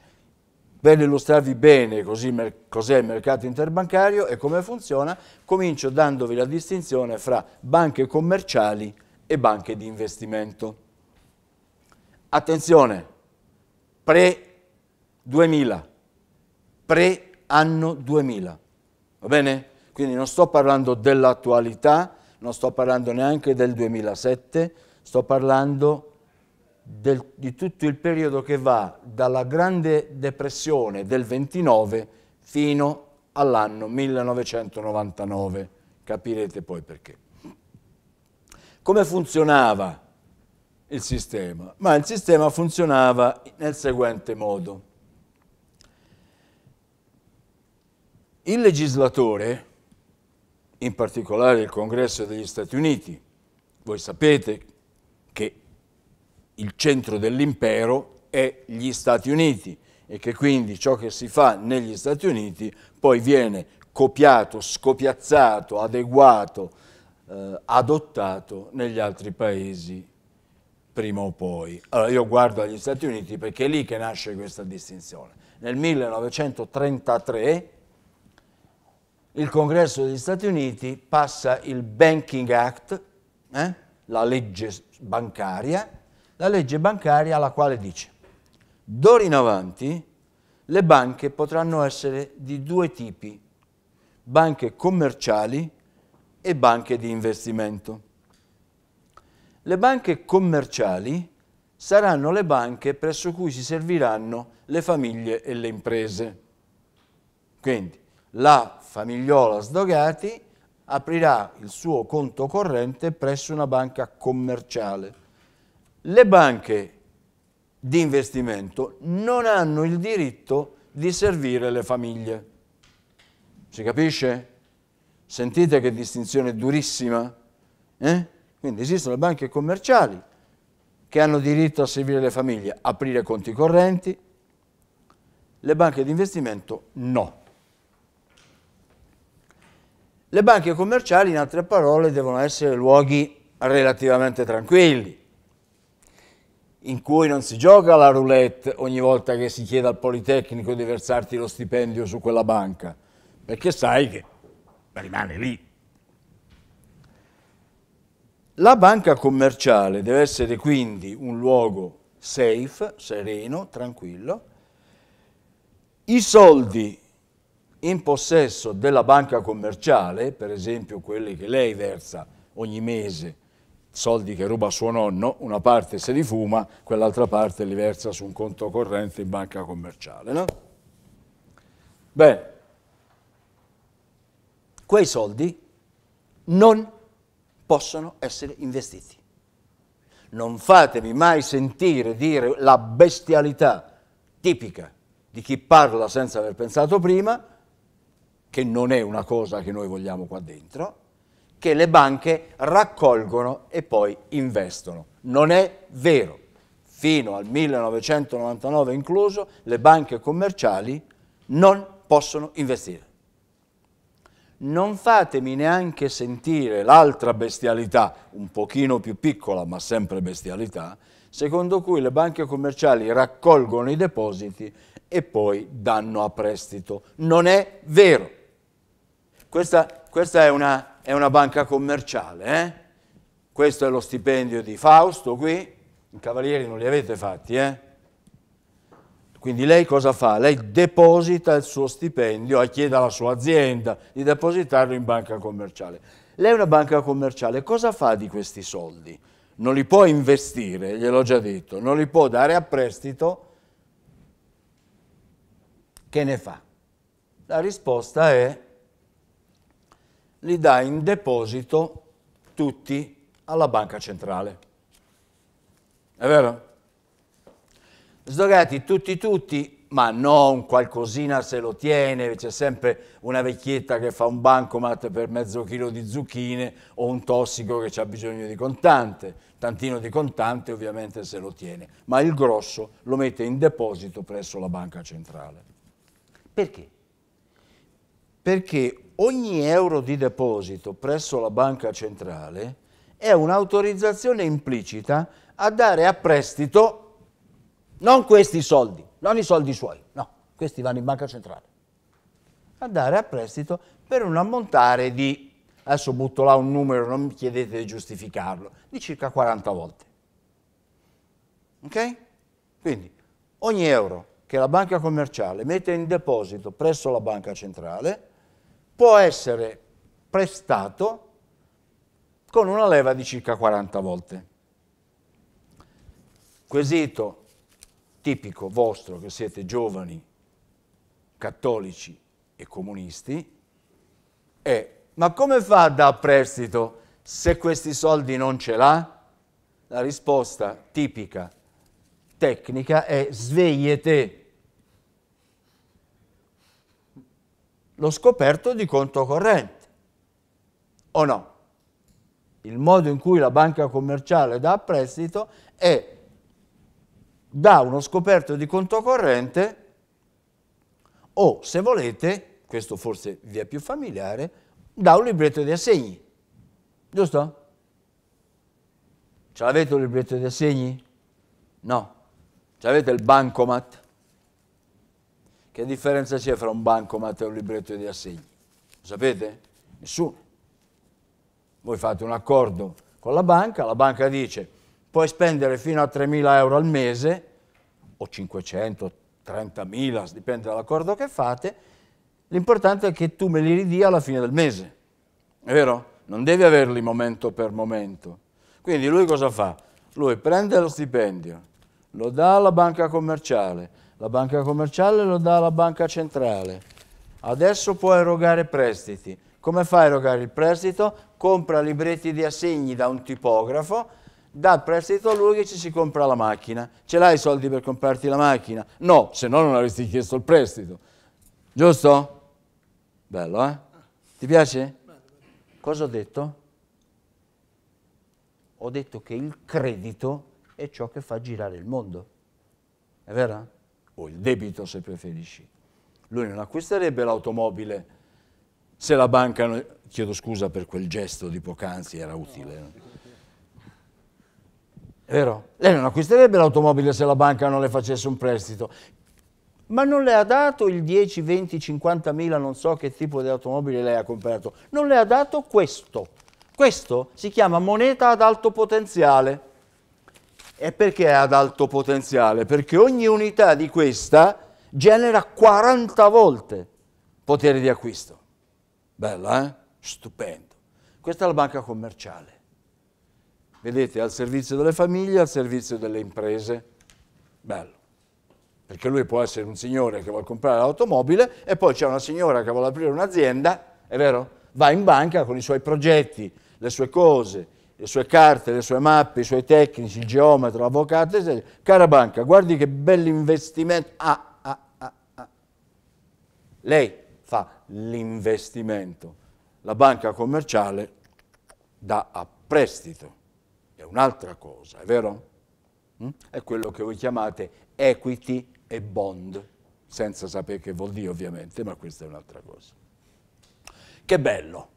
per illustrarvi bene cos'è il mercato interbancario e come funziona, comincio dandovi la distinzione fra banche commerciali e banche di investimento. Attenzione, pre 2000, pre anno 2000. Va bene? Quindi non sto parlando dell'attualità, non sto parlando neanche del 2007, sto parlando del, di tutto il periodo che va dalla Grande Depressione del 29 fino all'anno 1999. Capirete poi perché. Come funzionava il sistema? Ma il sistema funzionava nel seguente modo. Il legislatore, in particolare il Congresso degli Stati Uniti, voi sapete che il centro dell'impero è gli Stati Uniti e che quindi ciò che si fa negli Stati Uniti poi viene copiato, scopiazzato, adeguato, eh, adottato negli altri paesi prima o poi. Allora io guardo agli Stati Uniti perché è lì che nasce questa distinzione. Nel 1933 il congresso degli Stati Uniti passa il Banking Act, eh? la legge bancaria, la legge bancaria la quale dice d'ora in avanti le banche potranno essere di due tipi, banche commerciali e banche di investimento. Le banche commerciali saranno le banche presso cui si serviranno le famiglie e le imprese. Quindi la Famigliola Sdogati aprirà il suo conto corrente presso una banca commerciale. Le banche di investimento non hanno il diritto di servire le famiglie. Si capisce? Sentite che distinzione durissima? Eh? Quindi esistono le banche commerciali che hanno diritto a servire le famiglie, aprire conti correnti, le banche di investimento no. Le banche commerciali, in altre parole, devono essere luoghi relativamente tranquilli, in cui non si gioca la roulette ogni volta che si chiede al Politecnico di versarti lo stipendio su quella banca, perché sai che rimane lì. La banca commerciale deve essere quindi un luogo safe, sereno, tranquillo. I soldi in possesso della banca commerciale, per esempio quelli che lei versa ogni mese, soldi che ruba suo nonno, una parte se li fuma, quell'altra parte li versa su un conto corrente in banca commerciale. No? Bene, quei soldi non possono essere investiti. Non fatemi mai sentire dire la bestialità tipica di chi parla senza aver pensato prima, che non è una cosa che noi vogliamo qua dentro, che le banche raccolgono e poi investono. Non è vero. Fino al 1999 incluso, le banche commerciali non possono investire. Non fatemi neanche sentire l'altra bestialità, un pochino più piccola ma sempre bestialità, secondo cui le banche commerciali raccolgono i depositi e poi danno a prestito. Non è vero questa, questa è, una, è, una, banca commerciale, eh? questo è lo stipendio di Fausto qui, i cavalieri non li avete fatti, eh? Quindi lei cosa fa? Lei deposita il suo stipendio chiede alla sua azienda di depositarlo in banca commerciale. Lei è una banca commerciale, cosa fa di questi soldi? Non li può investire, gliel'ho già detto, non li può dare a prestito. Che ne fa? La risposta è li dà in deposito tutti alla banca centrale. È vero? Sdogati tutti tutti, ma non qualcosina se lo tiene, c'è sempre una vecchietta che fa un bancomat per mezzo chilo di zucchine o un tossico che ha bisogno di contante, tantino di contante ovviamente se lo tiene, ma il grosso lo mette in deposito presso la banca centrale. Perché? Perché ogni euro di deposito presso la banca centrale è un'autorizzazione implicita a dare a prestito non questi soldi, non i soldi suoi, no, questi vanno in banca centrale, a dare a prestito per un ammontare di, adesso butto là un numero, non mi chiedete di giustificarlo, di circa 40 volte. Ok? Quindi ogni euro che la banca commerciale mette in deposito presso la banca centrale può essere prestato con una leva di circa 40 volte. Quesito tipico vostro che siete giovani, cattolici e comunisti è ma come fa a dar prestito se questi soldi non ce l'ha? La risposta tipica tecnica è svegliete lo scoperto di conto corrente, o no? Il modo in cui la banca commerciale dà prestito è da uno scoperto di conto corrente o, se volete, questo forse vi è più familiare, da un libretto di assegni, giusto? Ce l'avete un libretto di assegni? No. Ce l'avete il bancomat? Che differenza c'è fra un banco e un libretto di assegni? Lo sapete? Nessuno. Voi fate un accordo con la banca, la banca dice puoi spendere fino a 3.000 euro al mese, o 500, 30.000, dipende dall'accordo che fate, l'importante è che tu me li ridia alla fine del mese. È vero? Non devi averli momento per momento. Quindi lui cosa fa? Lui prende lo stipendio, lo dà alla banca commerciale, la banca commerciale lo dà alla banca centrale. Adesso può erogare prestiti. Come fa a erogare il prestito? Compra libretti di assegni da un tipografo, dà il prestito a lui che ci si compra la macchina. Ce l'hai i soldi per comprarti la macchina? No, se no non avresti chiesto il prestito. Giusto? Bello, eh? Ti piace? Cosa ho detto? Ho detto che il credito è ciò che fa girare il mondo. È vero? o il debito se preferisci. Lui non acquisterebbe l'automobile se la banca... Non... Chiedo scusa per quel gesto di poc'anzi, era utile. No? Vero? Lei non acquisterebbe l'automobile se la banca non le facesse un prestito. Ma non le ha dato il 10, 20, 50 mila, non so che tipo di automobile lei ha comprato. Non le ha dato questo. Questo si chiama moneta ad alto potenziale. E perché è ad alto potenziale? Perché ogni unità di questa genera 40 volte potere di acquisto. Bella, eh? Stupendo. Questa è la banca commerciale. Vedete, al servizio delle famiglie, al servizio delle imprese. Bello. Perché lui può essere un signore che vuole comprare l'automobile e poi c'è una signora che vuole aprire un'azienda, è vero? Va in banca con i suoi progetti, le sue cose, le sue carte, le sue mappe, i suoi tecnici, il geometra, l'avvocato, eccetera. Cara banca, guardi che bell'investimento. Ah, ah, ah, ah. Lei fa l'investimento. La banca commerciale dà a prestito. È un'altra cosa, è vero? Mm? È quello che voi chiamate equity e bond, senza sapere che vuol dire ovviamente, ma questa è un'altra cosa. Che bello!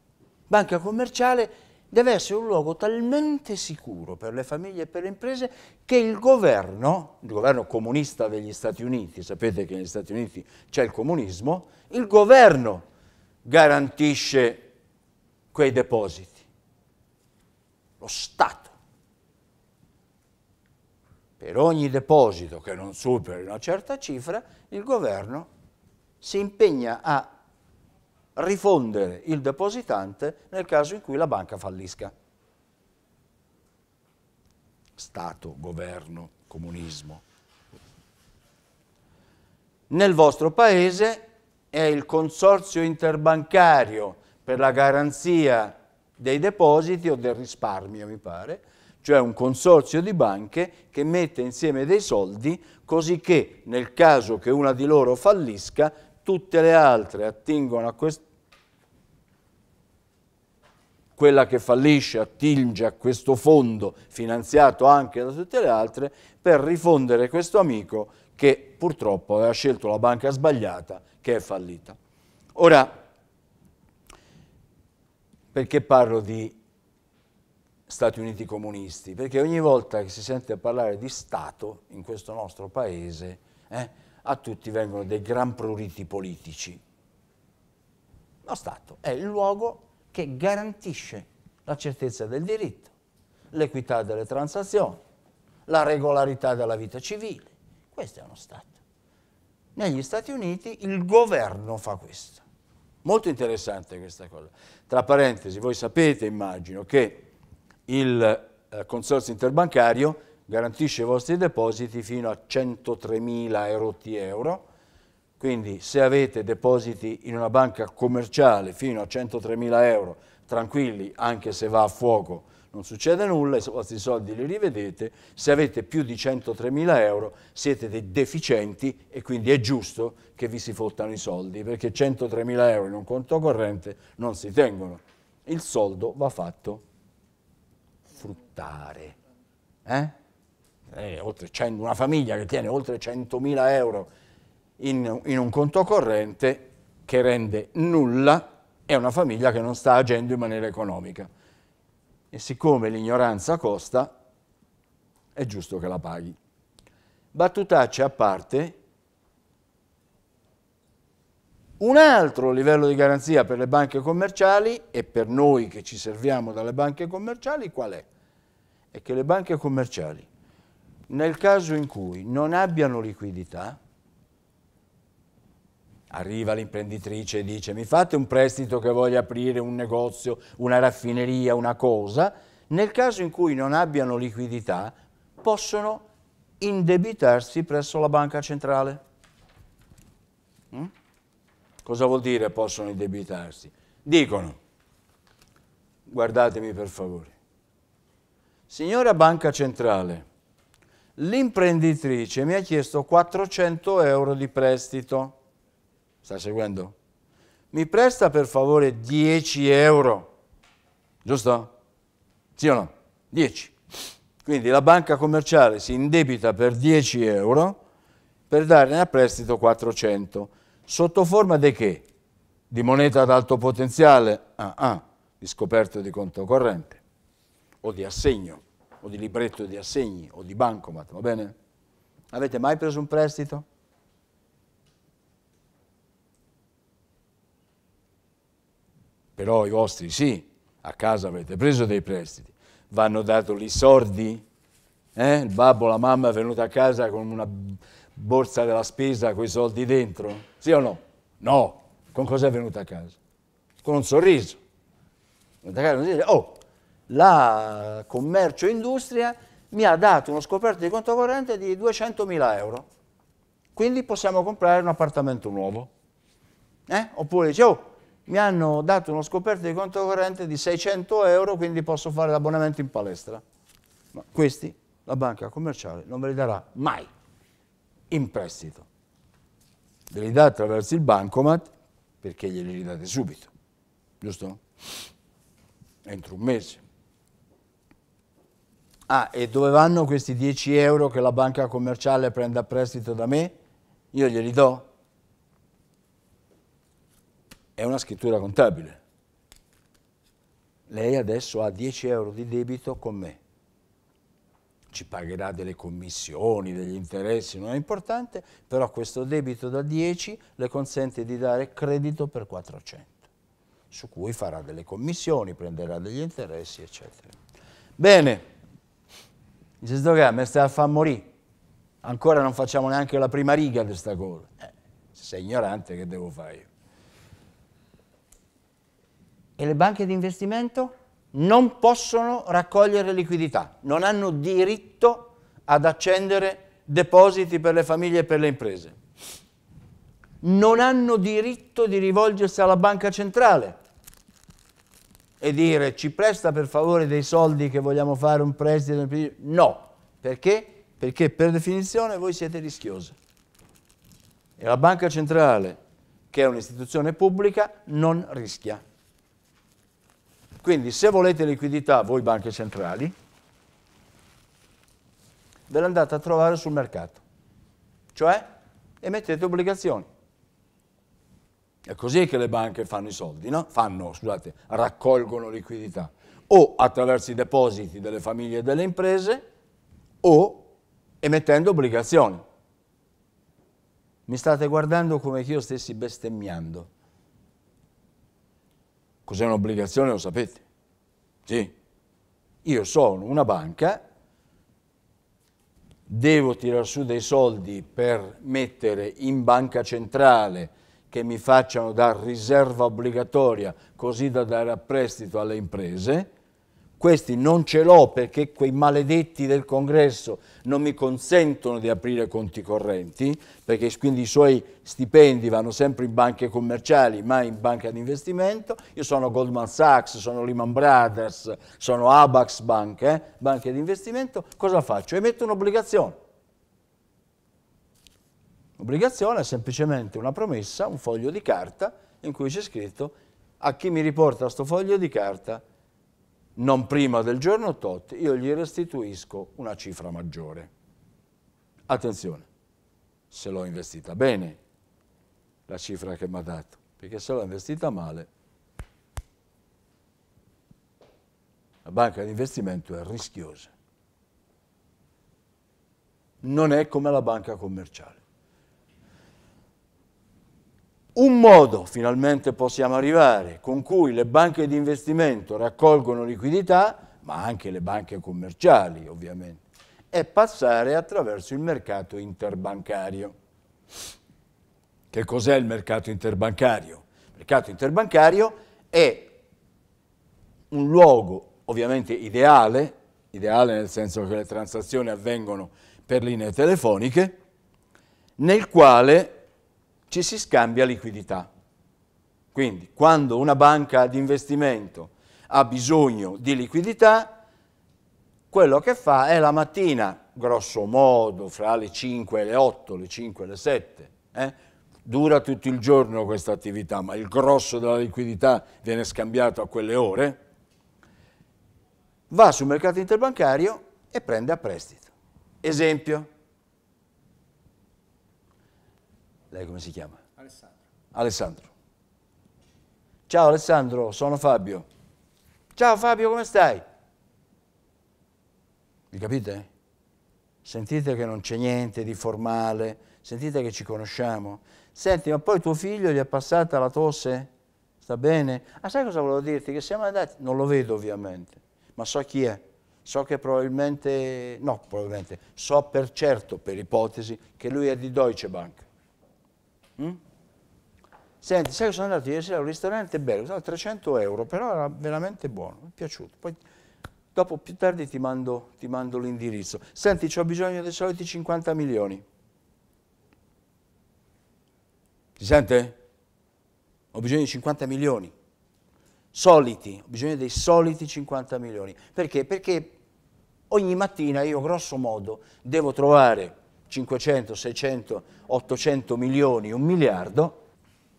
Banca commerciale deve essere un luogo talmente sicuro per le famiglie e per le imprese che il governo, il governo comunista degli Stati Uniti, sapete che negli Stati Uniti c'è il comunismo, il governo garantisce quei depositi, lo Stato. Per ogni deposito che non superi una certa cifra, il governo si impegna a rifondere il depositante nel caso in cui la banca fallisca. Stato, governo, comunismo. Nel vostro paese è il consorzio interbancario per la garanzia dei depositi o del risparmio, mi pare, cioè un consorzio di banche che mette insieme dei soldi così che nel caso che una di loro fallisca tutte le altre attingono a questo quella che fallisce attinge a questo fondo finanziato anche da tutte le altre per rifondere questo amico che purtroppo aveva scelto la banca sbagliata che è fallita. Ora, perché parlo di Stati Uniti comunisti? Perché ogni volta che si sente parlare di Stato in questo nostro paese, eh, a tutti vengono dei gran pruriti politici. Lo Stato è il luogo che garantisce la certezza del diritto, l'equità delle transazioni, la regolarità della vita civile. Questo è uno Stato. Negli Stati Uniti il governo fa questo. Molto interessante questa cosa. Tra parentesi, voi sapete, immagino, che il eh, consorzio interbancario garantisce i vostri depositi fino a 103.000 erotti euro, quindi se avete depositi in una banca commerciale fino a 103.000 euro, tranquilli, anche se va a fuoco, non succede nulla, i vostri soldi li rivedete, se avete più di 103.000 euro siete dei deficienti e quindi è giusto che vi si fottano i soldi, perché 103.000 euro in un conto corrente non si tengono. Il soldo va fatto fruttare. Eh? eh, cento, una famiglia che tiene oltre 100.000 euro in, in un conto corrente che rende nulla è una famiglia che non sta agendo in maniera economica. E siccome l'ignoranza costa, è giusto che la paghi. Battutacce a parte, un altro livello di garanzia per le banche commerciali e per noi che ci serviamo dalle banche commerciali qual è? È che le banche commerciali nel caso in cui non abbiano liquidità, arriva l'imprenditrice e dice mi fate un prestito che voglio aprire un negozio, una raffineria, una cosa, nel caso in cui non abbiano liquidità possono indebitarsi presso la banca centrale. Mm? Cosa vuol dire possono indebitarsi? Dicono, guardatemi per favore, signora banca centrale, L'imprenditrice mi ha chiesto 400 euro di prestito. Sta seguendo? Mi presta per favore 10 euro. Giusto? Sì o no? 10. Quindi la banca commerciale si indebita per 10 euro per darne a prestito 400. Sotto forma di che? Di moneta ad alto potenziale? Ah, ah, di scoperto di conto corrente o di assegno o di libretto di assegni o di bancomat, va bene? Avete mai preso un prestito? Però i vostri sì, a casa avete preso dei prestiti, vanno dato lì sordi, eh? il babbo, la mamma è venuta a casa con una borsa della spesa con i soldi dentro, sì o no? No, con cosa è venuta a casa? Con un sorriso. venuta a casa e dice, oh, la commercio industria mi ha dato uno scoperto di conto corrente di 200.000 euro. Quindi possiamo comprare un appartamento nuovo. Eh? Oppure dice, oh, mi hanno dato uno scoperto di conto corrente di 600 euro, quindi posso fare l'abbonamento in palestra. Ma questi la banca commerciale non me li darà mai in prestito. Ve li dà attraverso il bancomat perché glieli date subito, giusto? Entro un mese. Ah, e dove vanno questi 10 euro che la banca commerciale prende a prestito da me? Io glieli do. È una scrittura contabile. Lei adesso ha 10 euro di debito con me. Ci pagherà delle commissioni, degli interessi, non è importante, però questo debito da 10 le consente di dare credito per 400, su cui farà delle commissioni, prenderà degli interessi, eccetera. Bene. In senso che mi stai a far morire. Ancora non facciamo neanche la prima riga di questa cosa. Eh, sei ignorante che devo fare io? E le banche di investimento? non possono raccogliere liquidità, non hanno diritto ad accendere depositi per le famiglie e per le imprese. Non hanno diritto di rivolgersi alla banca centrale e dire ci presta per favore dei soldi che vogliamo fare un prestito? No, perché? Perché per definizione voi siete rischiosi. E la banca centrale, che è un'istituzione pubblica, non rischia. Quindi se volete liquidità, voi banche centrali, ve l'andate a trovare sul mercato, cioè emettete obbligazioni. È così che le banche fanno i soldi, no? Fanno, scusate, raccolgono liquidità o attraverso i depositi delle famiglie e delle imprese o emettendo obbligazioni. Mi state guardando come che io stessi bestemmiando. Cos'è un'obbligazione lo sapete? Sì. Io sono una banca, devo tirar su dei soldi per mettere in banca centrale che mi facciano da riserva obbligatoria così da dare a prestito alle imprese, questi non ce l'ho perché quei maledetti del congresso non mi consentono di aprire conti correnti, perché quindi i suoi stipendi vanno sempre in banche commerciali, mai in banca di investimento. Io sono Goldman Sachs, sono Lehman Brothers, sono Abax Bank, eh? banche di investimento. Cosa faccio? Emetto un'obbligazione Obbligazione è semplicemente una promessa, un foglio di carta in cui c'è scritto a chi mi riporta questo foglio di carta non prima del giorno tot, io gli restituisco una cifra maggiore. Attenzione, se l'ho investita bene la cifra che mi ha dato, perché se l'ho investita male la banca di investimento è rischiosa. Non è come la banca commerciale. Un modo, finalmente possiamo arrivare, con cui le banche di investimento raccolgono liquidità, ma anche le banche commerciali ovviamente, è passare attraverso il mercato interbancario. Che cos'è il mercato interbancario? Il mercato interbancario è un luogo ovviamente ideale, ideale nel senso che le transazioni avvengono per linee telefoniche, nel quale ci si scambia liquidità. Quindi quando una banca di investimento ha bisogno di liquidità, quello che fa è la mattina, grosso modo, fra le 5 e le 8, le 5 e le 7, eh? dura tutto il giorno questa attività, ma il grosso della liquidità viene scambiato a quelle ore, va sul mercato interbancario e prende a prestito. Esempio, Lei come si chiama? Alessandro. Alessandro. Ciao Alessandro, sono Fabio. Ciao Fabio, come stai? Mi capite? Sentite che non c'è niente di formale, sentite che ci conosciamo. Senti, ma poi tuo figlio gli è passata la tosse? Sta bene? Ah, sai cosa volevo dirti? Che siamo andati... Non lo vedo ovviamente, ma so chi è. So che probabilmente... No, probabilmente. So per certo, per ipotesi, che lui è di Deutsche Bank. Mm? Senti, sai che sono andato ieri sera a un ristorante bello, 300 euro, però era veramente buono, mi è piaciuto. Poi, dopo più tardi ti mando, mando l'indirizzo. Senti, ho bisogno dei soliti 50 milioni. Si sente? Ho bisogno di 50 milioni. Soliti, ho bisogno dei soliti 50 milioni. Perché? Perché ogni mattina io grosso modo devo trovare 500, 600, 800 milioni, un miliardo,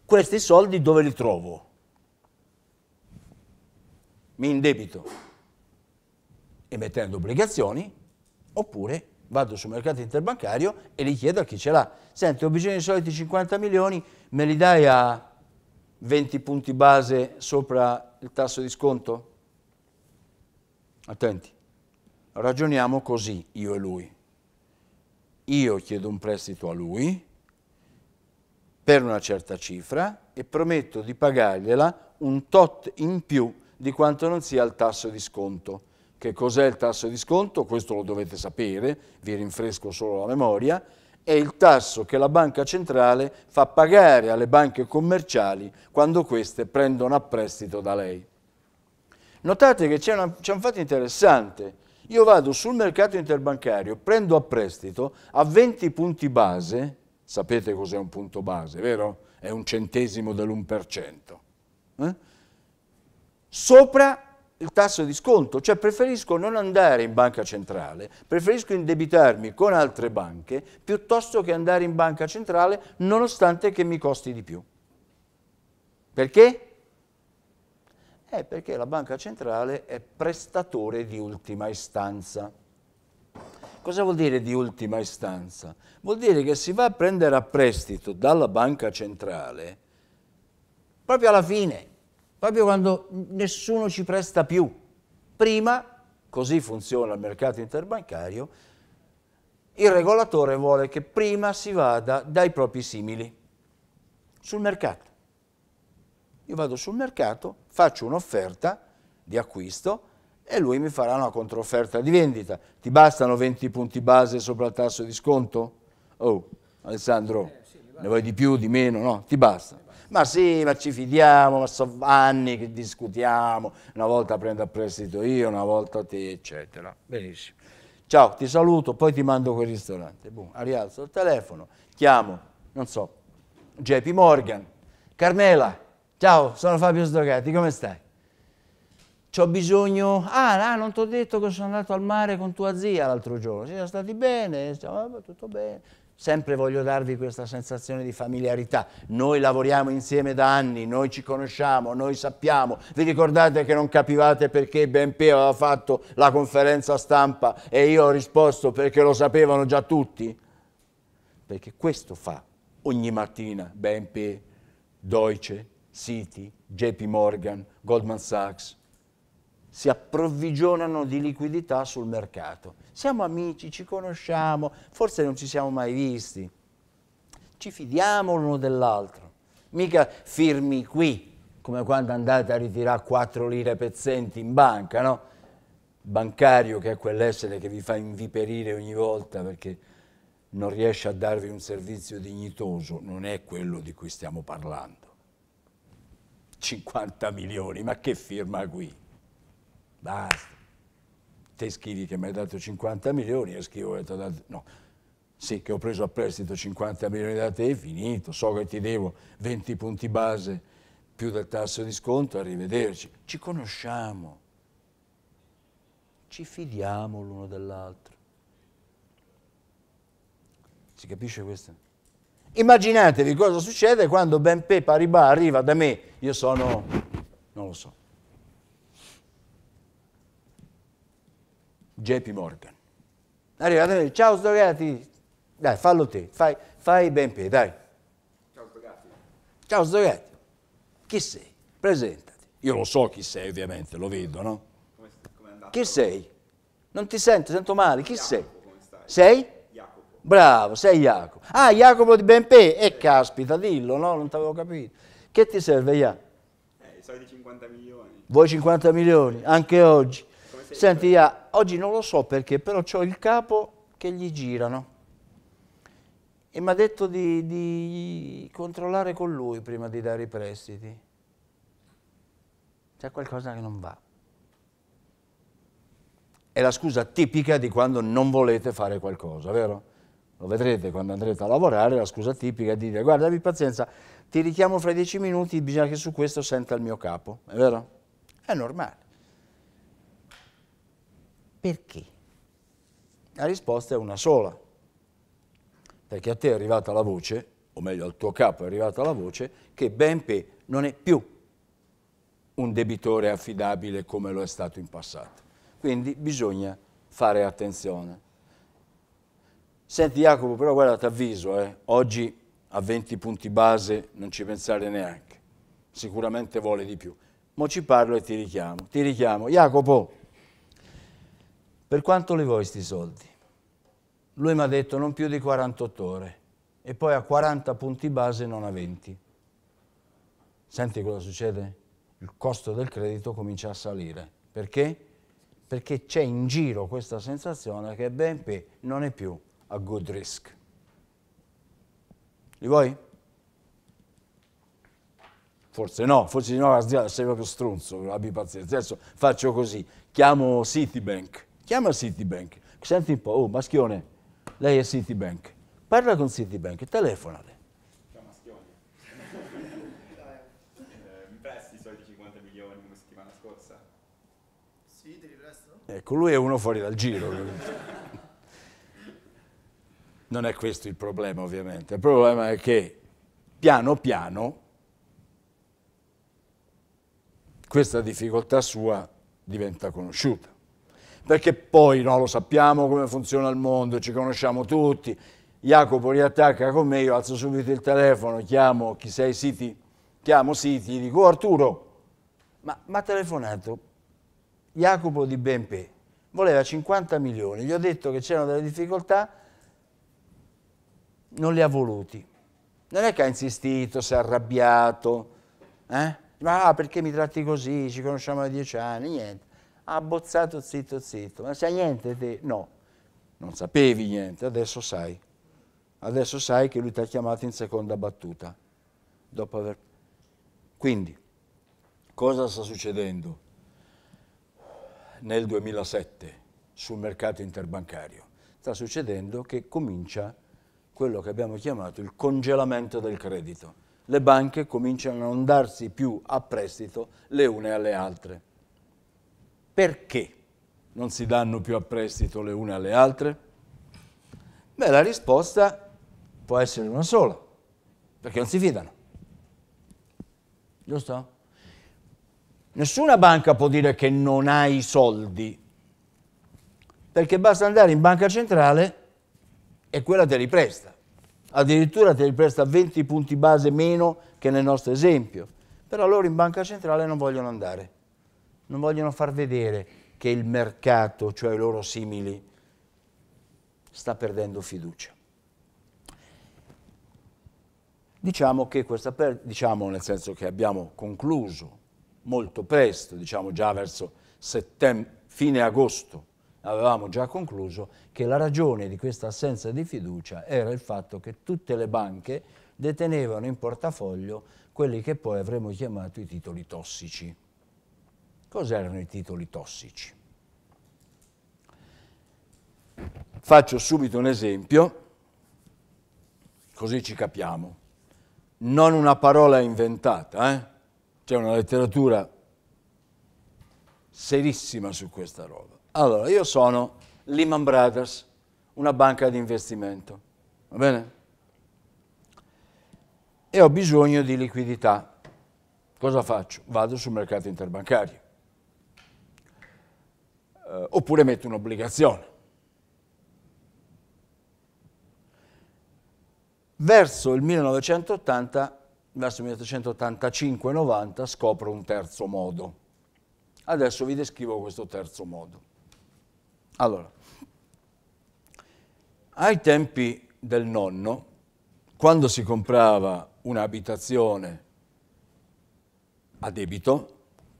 questi soldi dove li trovo? Mi indebito emettendo obbligazioni oppure vado sul mercato interbancario e li chiedo a chi ce l'ha. Senti, ho bisogno di soliti 50 milioni, me li dai a 20 punti base sopra il tasso di sconto? Attenti, ragioniamo così io e lui io chiedo un prestito a lui per una certa cifra e prometto di pagargliela un tot in più di quanto non sia il tasso di sconto. Che cos'è il tasso di sconto? Questo lo dovete sapere, vi rinfresco solo la memoria, è il tasso che la banca centrale fa pagare alle banche commerciali quando queste prendono a prestito da lei. Notate che c'è un fatto interessante, io vado sul mercato interbancario, prendo a prestito a 20 punti base, sapete cos'è un punto base, vero? È un centesimo dell'1%. Eh? Sopra il tasso di sconto, cioè preferisco non andare in banca centrale, preferisco indebitarmi con altre banche piuttosto che andare in banca centrale nonostante che mi costi di più. Perché? È perché la banca centrale è prestatore di ultima istanza. Cosa vuol dire di ultima istanza? Vuol dire che si va a prendere a prestito dalla banca centrale proprio alla fine, proprio quando nessuno ci presta più. Prima, così funziona il mercato interbancario, il regolatore vuole che prima si vada dai propri simili sul mercato. Io vado sul mercato, faccio un'offerta di acquisto e lui mi farà una controfferta di vendita. Ti bastano 20 punti base sopra il tasso di sconto? Oh, Alessandro, eh, sì, ne vuoi di più, di meno? No, ti basta. Ma sì, ma ci fidiamo, ma sono anni che discutiamo, una volta prendo a prestito io, una volta te, eccetera. Benissimo. Ciao, ti saluto, poi ti mando quel ristorante. Boom, rialzo il telefono, chiamo, non so, JP Morgan, Carmela, Ciao, sono Fabio Sdogati, come stai? C'ho bisogno... Ah, no, non ti ho detto che sono andato al mare con tua zia l'altro giorno. Siamo stati bene, stiamo... Ah, tutto bene. Sempre voglio darvi questa sensazione di familiarità. Noi lavoriamo insieme da anni, noi ci conosciamo, noi sappiamo. Vi ricordate che non capivate perché BNP aveva fatto la conferenza stampa e io ho risposto perché lo sapevano già tutti? Perché questo fa ogni mattina BNP, Deutsche, Citi, JP Morgan, Goldman Sachs, si approvvigionano di liquidità sul mercato. Siamo amici, ci conosciamo, forse non ci siamo mai visti. Ci fidiamo l'uno dell'altro. Mica firmi qui, come quando andate a ritirare 4 lire pezzenti in banca, no? Bancario che è quell'essere che vi fa inviperire ogni volta perché non riesce a darvi un servizio dignitoso, non è quello di cui stiamo parlando. 50 milioni, ma che firma qui? Basta. Te scrivi che mi hai dato 50 milioni e scrivo che ti ho dato... No, sì che ho preso a prestito 50 milioni da te, finito, so che ti devo 20 punti base più del tasso di sconto, arrivederci. Ci conosciamo, ci fidiamo l'uno dell'altro. Si capisce questo? Immaginatevi cosa succede quando Benpe Paribas arriva da me, io sono, non lo so, JP Morgan. Arriva da me, ciao Sdogati, dai fallo te, fai, fai Benpe, dai. Ciao Sdogati. Ciao Sdogati, chi sei? Presentati. Io lo so chi sei ovviamente, lo vedo, no? Come, come chi sei? Non ti sento, sento male, chi sei? Sei? Bravo, sei Jacopo. Ah, Jacopo di Benpè. E eh, caspita, dillo, no? Non ti avevo capito. Che ti serve, Jacopo? Eh, i soldi 50 milioni. Vuoi 50 milioni? Anche oggi. Senti, Ia, oggi non lo so perché, però ho il capo che gli girano. E mi ha detto di, di controllare con lui prima di dare i prestiti. C'è qualcosa che non va. È la scusa tipica di quando non volete fare qualcosa, vero? lo vedrete quando andrete a lavorare, la scusa tipica è dire guarda abbi pazienza, ti richiamo fra dieci minuti, bisogna che su questo senta il mio capo, è vero? È normale. Perché? La risposta è una sola, perché a te è arrivata la voce, o meglio al tuo capo è arrivata la voce, che BNP non è più un debitore affidabile come lo è stato in passato. Quindi bisogna fare attenzione. Senti Jacopo, però guarda, ti avviso, eh, oggi a 20 punti base non ci pensare neanche, sicuramente vuole di più. Mo ci parlo e ti richiamo, ti richiamo. Jacopo, per quanto li vuoi sti soldi? Lui mi ha detto non più di 48 ore e poi a 40 punti base non a 20. Senti cosa succede? Il costo del credito comincia a salire. Perché? Perché c'è in giro questa sensazione che BNP non è più a good risk. Li vuoi? Forse no, forse no, sei proprio stronzo, abbi pazienza. Adesso faccio così, chiamo Citibank. Chiama Citibank. Senti un po', oh Maschione, lei è Citibank. Parla con Citibank, telefonale. Ciao Maschione. Eh, mi presti i soldi 50 milioni come settimana scorsa? Sì, te li presto. Ecco, lui è uno fuori dal giro. Non è questo il problema ovviamente, il problema è che piano piano questa difficoltà sua diventa conosciuta. Perché poi no, lo sappiamo come funziona il mondo, ci conosciamo tutti. Jacopo riattacca con me, io alzo subito il telefono, chiamo chi sei Siti, chiamo Siti, dico oh, Arturo, ma mi ha telefonato Jacopo di BMP, voleva 50 milioni, gli ho detto che c'erano delle difficoltà, non li ha voluti. Non è che ha insistito, si è arrabbiato, eh? ma ah, perché mi tratti così, ci conosciamo da dieci anni, niente. Ha bozzato zitto zitto, ma sai niente te? No, non sapevi niente, adesso sai. Adesso sai che lui ti ha chiamato in seconda battuta. Dopo Aver... Quindi, cosa sta succedendo nel 2007 sul mercato interbancario? Sta succedendo che comincia a quello che abbiamo chiamato il congelamento del credito. Le banche cominciano a non darsi più a prestito le une alle altre. Perché non si danno più a prestito le une alle altre? Beh, la risposta può essere una sola, perché non si fidano. Giusto? Nessuna banca può dire che non ha i soldi, perché basta andare in banca centrale e quella te li presta. Addirittura te li presta 20 punti base meno che nel nostro esempio. Però loro in banca centrale non vogliono andare, non vogliono far vedere che il mercato, cioè i loro simili, sta perdendo fiducia. Diciamo che questa per, diciamo nel senso che abbiamo concluso molto presto, diciamo già verso fine agosto avevamo già concluso che la ragione di questa assenza di fiducia era il fatto che tutte le banche detenevano in portafoglio quelli che poi avremmo chiamato i titoli tossici. Cos'erano i titoli tossici? Faccio subito un esempio, così ci capiamo. Non una parola inventata, eh? c'è una letteratura serissima su questa roba. Allora, io sono Lehman Brothers, una banca di investimento, va bene? E ho bisogno di liquidità. Cosa faccio? Vado sul mercato interbancario. Eh, oppure metto un'obbligazione. Verso il 1980, verso il 1985-90 scopro un terzo modo. Adesso vi descrivo questo terzo modo. Allora, ai tempi del nonno, quando si comprava un'abitazione a debito,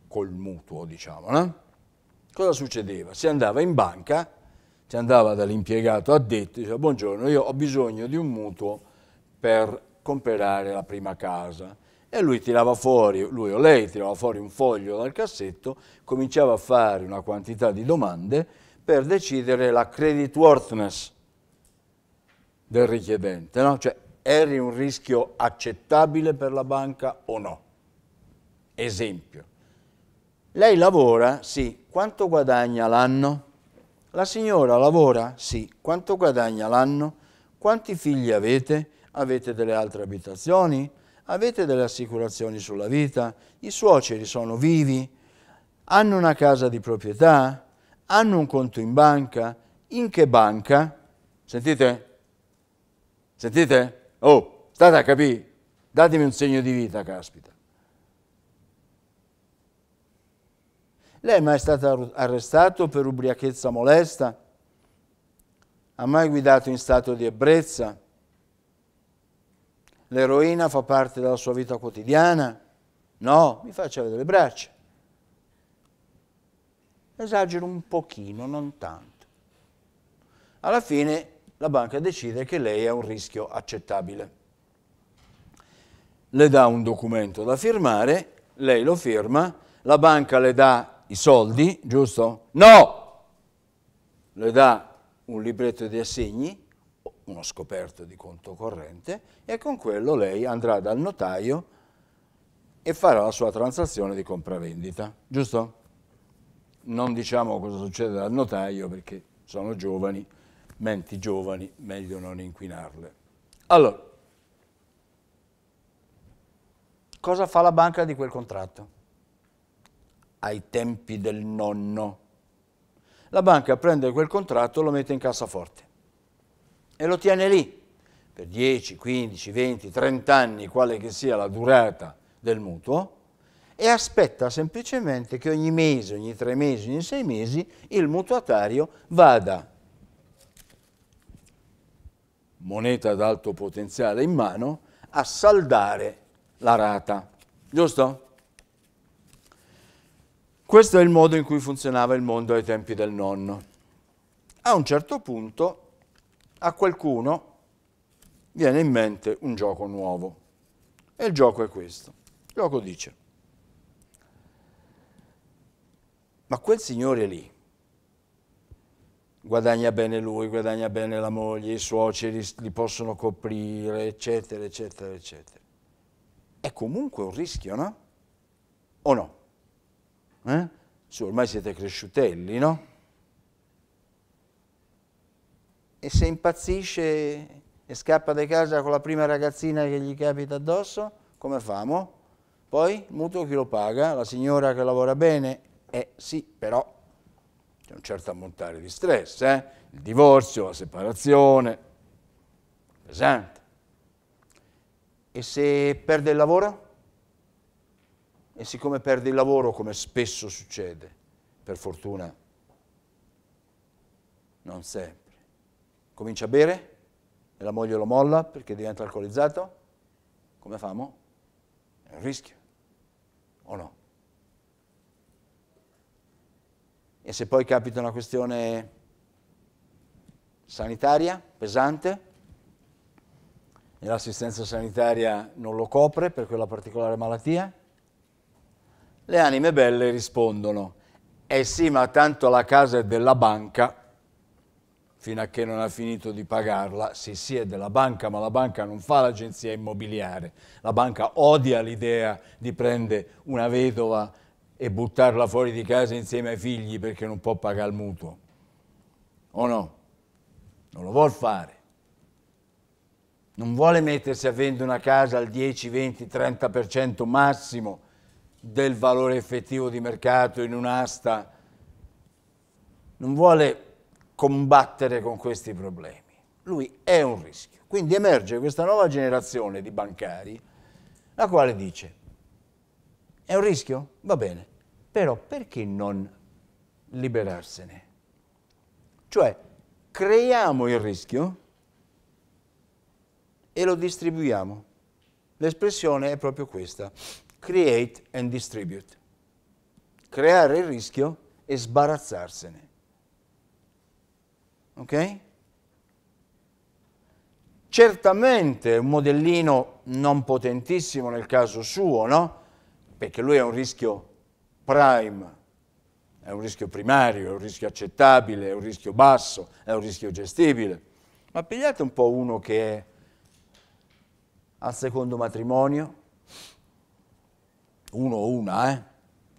col mutuo diciamo, no? cosa succedeva? Si andava in banca, si andava dall'impiegato addetto, diceva buongiorno, io ho bisogno di un mutuo per comprare la prima casa. E lui tirava fuori, lui o lei tirava fuori un foglio dal cassetto, cominciava a fare una quantità di domande per decidere la creditworthiness del richiedente, no? cioè eri un rischio accettabile per la banca o no. Esempio, lei lavora? Sì, quanto guadagna l'anno? La signora lavora? Sì, quanto guadagna l'anno? Quanti figli avete? Avete delle altre abitazioni? Avete delle assicurazioni sulla vita? I suoceri sono vivi? Hanno una casa di proprietà? hanno un conto in banca, in che banca? Sentite? Sentite? Oh, state a capire, datemi un segno di vita, caspita. Lei è mai stato arrestato per ubriachezza molesta? Ha mai guidato in stato di ebbrezza? L'eroina fa parte della sua vita quotidiana? No, mi faccia vedere le braccia esagero un pochino, non tanto. Alla fine la banca decide che lei ha un rischio accettabile. Le dà un documento da firmare, lei lo firma, la banca le dà i soldi, giusto? No! Le dà un libretto di assegni, uno scoperto di conto corrente e con quello lei andrà dal notaio e farà la sua transazione di compravendita, giusto? non diciamo cosa succede al notaio perché sono giovani, menti giovani, meglio non inquinarle. Allora, cosa fa la banca di quel contratto? Ai tempi del nonno. La banca prende quel contratto, lo mette in cassaforte e lo tiene lì per 10, 15, 20, 30 anni, quale che sia la durata del mutuo, e aspetta semplicemente che ogni mese, ogni tre mesi, ogni sei mesi il mutuatario vada moneta ad alto potenziale in mano a saldare la rata, giusto? Questo è il modo in cui funzionava il mondo ai tempi del nonno. A un certo punto a qualcuno viene in mente un gioco nuovo e il gioco è questo. Il gioco dice Ma quel signore lì guadagna bene lui, guadagna bene la moglie, i suoceri li possono coprire, eccetera, eccetera, eccetera. È comunque un rischio, no? O no? Eh? Su, ormai siete cresciutelli, no? E se impazzisce e scappa di casa con la prima ragazzina che gli capita addosso, come famo? Poi il mutuo chi lo paga? La signora che lavora bene eh sì, però c'è un certo ammontare di stress, eh? il divorzio, la separazione, pesante. E se perde il lavoro? E siccome perde il lavoro, come spesso succede, per fortuna, non sempre, comincia a bere e la moglie lo molla perché diventa alcolizzato, come famo? È un rischio, o no? e se poi capita una questione sanitaria pesante e l'assistenza sanitaria non lo copre per quella particolare malattia, le anime belle rispondono, eh sì, ma tanto la casa è della banca, fino a che non ha finito di pagarla, sì sì è della banca, ma la banca non fa l'agenzia immobiliare, la banca odia l'idea di prendere una vedova e buttarla fuori di casa insieme ai figli perché non può pagare il mutuo. O no? Non lo vuol fare. Non vuole mettersi a vendere una casa al 10, 20, 30% massimo del valore effettivo di mercato in un'asta. Non vuole combattere con questi problemi. Lui è un rischio. Quindi emerge questa nuova generazione di bancari la quale dice è un rischio? Va bene. Però perché non liberarsene? Cioè, creiamo il rischio e lo distribuiamo. L'espressione è proprio questa, create and distribute. Creare il rischio e sbarazzarsene. Ok? Certamente un modellino non potentissimo nel caso suo, no? perché lui è un rischio prime, è un rischio primario, è un rischio accettabile, è un rischio basso, è un rischio gestibile. Ma pigliate un po' uno che è al secondo matrimonio, uno o una, eh?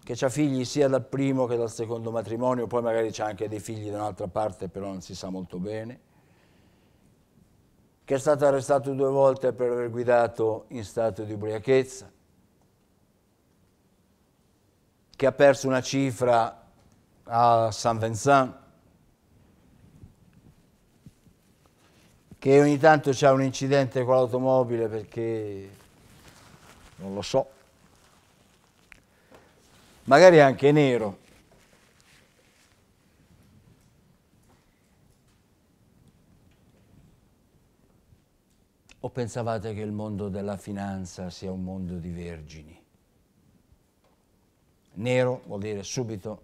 che ha figli sia dal primo che dal secondo matrimonio, poi magari c'ha anche dei figli da un'altra parte, però non si sa molto bene, che è stato arrestato due volte per aver guidato in stato di ubriachezza, che ha perso una cifra a Saint Vincent, che ogni tanto c'è un incidente con l'automobile perché non lo so, magari anche nero. O pensavate che il mondo della finanza sia un mondo di vergini? Nero vuol dire subito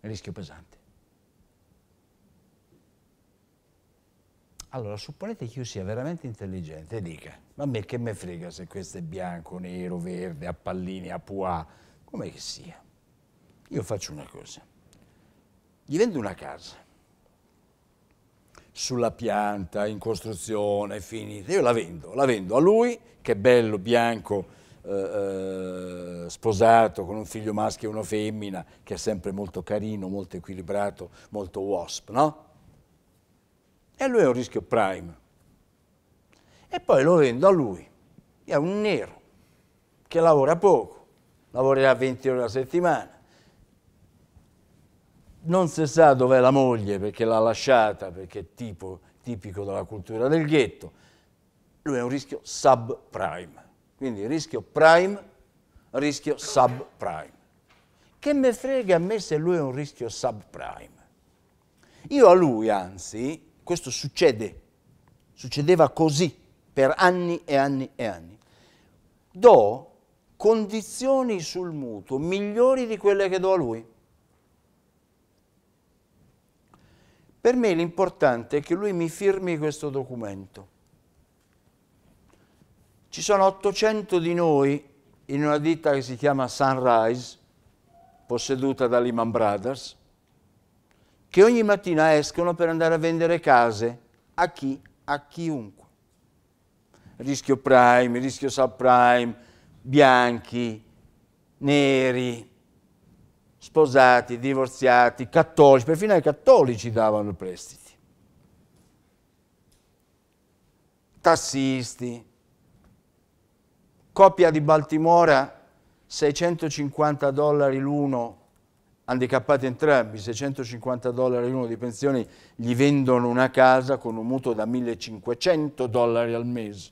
rischio pesante. Allora, supponete che io sia veramente intelligente e dica, ma a me che me frega se questo è bianco, nero, verde, a pallini, a pois, come che sia. Io faccio una cosa, gli vendo una casa, sulla pianta, in costruzione, finita, io la vendo, la vendo a lui, che è bello, bianco, eh, eh, sposato con un figlio maschio e una femmina, che è sempre molto carino, molto equilibrato, molto wasp, no? E lui è un rischio prime. E poi lo vendo a lui, è un nero, che lavora poco, lavorerà 20 ore alla settimana, non si sa dov'è la moglie perché l'ha lasciata, perché è tipo, tipico della cultura del ghetto, lui è un rischio subprime. Quindi rischio prime, rischio subprime. Che me frega a me se lui è un rischio subprime? Io a lui, anzi, questo succede, succedeva così per anni e anni e anni, do condizioni sul mutuo migliori di quelle che do a lui. Per me l'importante è che lui mi firmi questo documento ci sono 800 di noi in una ditta che si chiama Sunrise, posseduta da Lehman Brothers, che ogni mattina escono per andare a vendere case a chi? A chiunque. Rischio prime, rischio subprime, bianchi, neri, sposati, divorziati, cattolici, perfino ai cattolici davano prestiti. Tassisti, Coppia di Baltimora, 650 dollari l'uno, handicappati entrambi, 650 dollari l'uno di pensioni, gli vendono una casa con un mutuo da 1500 dollari al mese.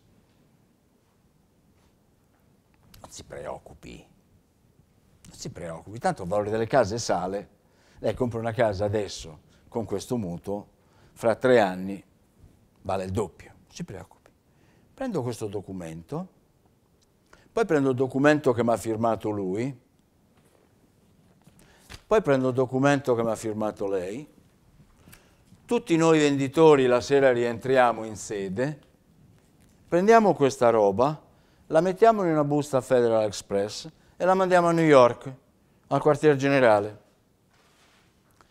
Non si preoccupi, non si preoccupi, tanto il valore delle case sale. Lei compra una casa adesso con questo mutuo, fra tre anni vale il doppio, non si preoccupi. Prendo questo documento, poi prendo il documento che mi ha firmato lui, poi prendo il documento che mi ha firmato lei, tutti noi venditori la sera rientriamo in sede, prendiamo questa roba, la mettiamo in una busta Federal Express e la mandiamo a New York, al quartier generale,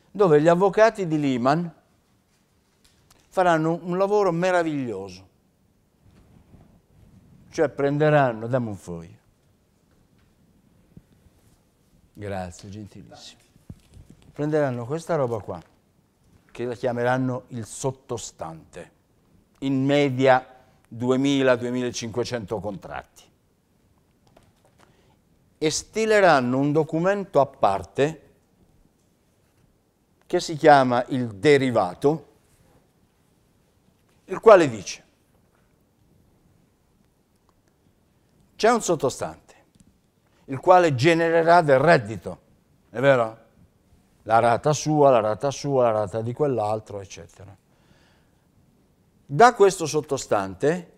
dove gli avvocati di Lehman faranno un lavoro meraviglioso. Cioè prenderanno, dammi un foglio. Grazie, gentilissimo. Prenderanno questa roba qua, che la chiameranno il sottostante. In media 2000-2500 contratti. E stileranno un documento a parte che si chiama il derivato, il quale dice C'è un sottostante, il quale genererà del reddito, è vero? La rata sua, la rata sua, la rata di quell'altro, eccetera. Da questo sottostante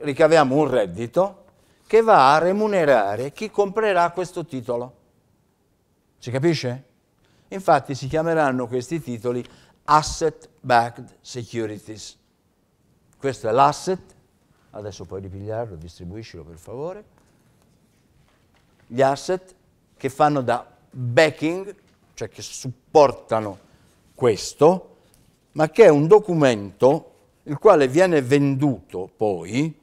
ricaviamo un reddito che va a remunerare chi comprerà questo titolo. Si capisce? Infatti si chiameranno questi titoli asset-backed securities. Questo è l'asset adesso puoi ripigliarlo, distribuiscilo per favore, gli asset che fanno da backing, cioè che supportano questo, ma che è un documento il quale viene venduto poi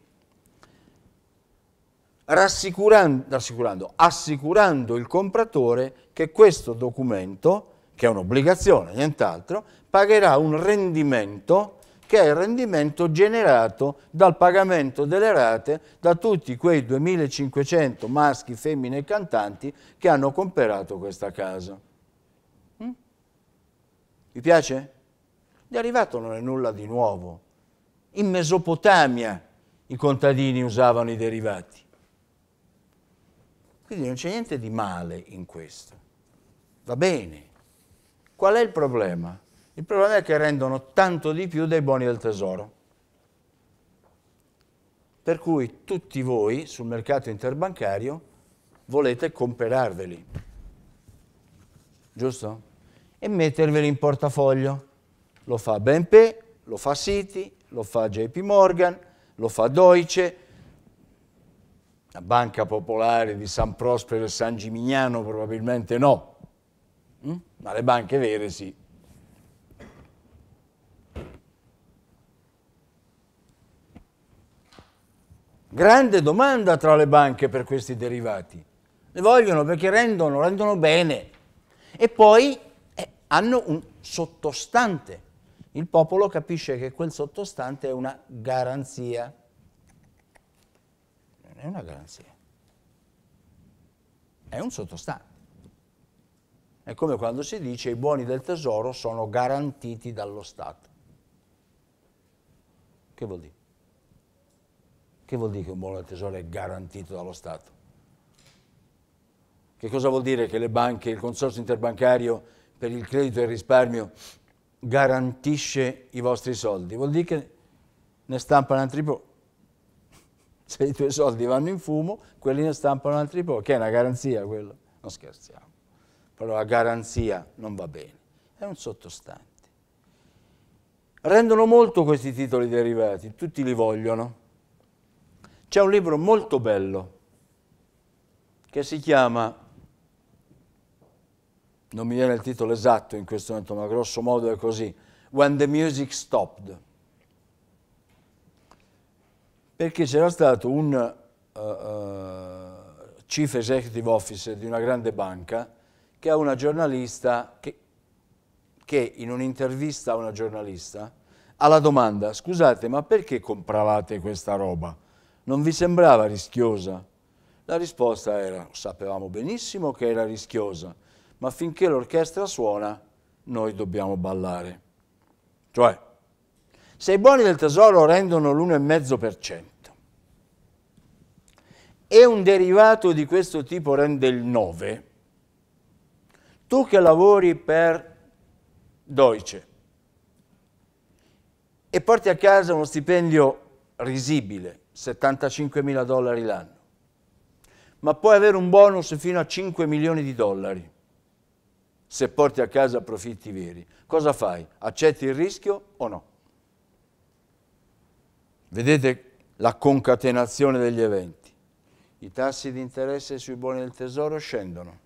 rassicurando, rassicurando assicurando il compratore che questo documento, che è un'obbligazione, nient'altro, pagherà un rendimento che è il rendimento generato dal pagamento delle rate da tutti quei 2.500 maschi, femmine e cantanti che hanno comperato questa casa. Mm? Vi piace? Derivato non è nulla di nuovo. In Mesopotamia i contadini usavano i derivati. Quindi non c'è niente di male in questo. Va bene. Qual è il problema? Il problema è che rendono tanto di più dei buoni del tesoro. Per cui tutti voi sul mercato interbancario volete comperarveli, giusto? E metterveli in portafoglio. Lo fa BNP, lo fa Citi, lo fa JP Morgan, lo fa Deutsche, la Banca Popolare di San Prospero e San Gimignano probabilmente no, hm? ma le banche vere sì. Grande domanda tra le banche per questi derivati. Le vogliono perché rendono, rendono bene. E poi eh, hanno un sottostante. Il popolo capisce che quel sottostante è una garanzia. Non è una garanzia. È un sottostante. È come quando si dice i buoni del tesoro sono garantiti dallo Stato. Che vuol dire? Che vuol dire che un buono del tesoro è garantito dallo Stato? Che cosa vuol dire che le banche, il consorzio interbancario per il credito e il risparmio garantisce i vostri soldi? Vuol dire che ne stampano altri po'. *laughs* Se i tuoi soldi vanno in fumo, quelli ne stampano altri po', che è una garanzia quello. Non scherziamo. Però la garanzia non va bene, è un sottostante. Rendono molto questi titoli derivati, tutti li vogliono c'è un libro molto bello che si chiama, non mi viene il titolo esatto in questo momento, ma grosso modo è così, When the Music Stopped. Perché c'era stato un uh, uh, chief executive officer di una grande banca che ha una giornalista che, che in un'intervista a una giornalista alla domanda, scusate, ma perché compravate questa roba? non vi sembrava rischiosa? La risposta era, sapevamo benissimo che era rischiosa, ma finché l'orchestra suona, noi dobbiamo ballare. Cioè, se i buoni del tesoro rendono l'1,5% e un derivato di questo tipo rende il 9%, tu che lavori per Deutsche e porti a casa uno stipendio risibile, 75 mila dollari l'anno, ma puoi avere un bonus fino a 5 milioni di dollari se porti a casa profitti veri. Cosa fai? Accetti il rischio o no? Vedete la concatenazione degli eventi. I tassi di interesse sui buoni del tesoro scendono.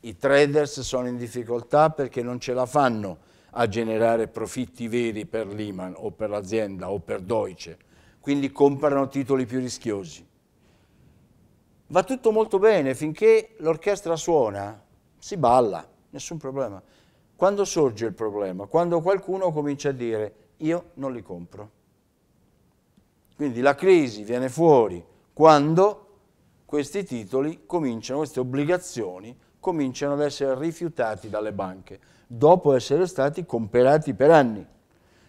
I traders sono in difficoltà perché non ce la fanno a generare profitti veri per Lehman o per l'azienda o per Deutsche quindi comprano titoli più rischiosi. Va tutto molto bene finché l'orchestra suona, si balla, nessun problema. Quando sorge il problema? Quando qualcuno comincia a dire io non li compro. Quindi la crisi viene fuori quando questi titoli cominciano, queste obbligazioni cominciano ad essere rifiutati dalle banche dopo essere stati comperati per anni.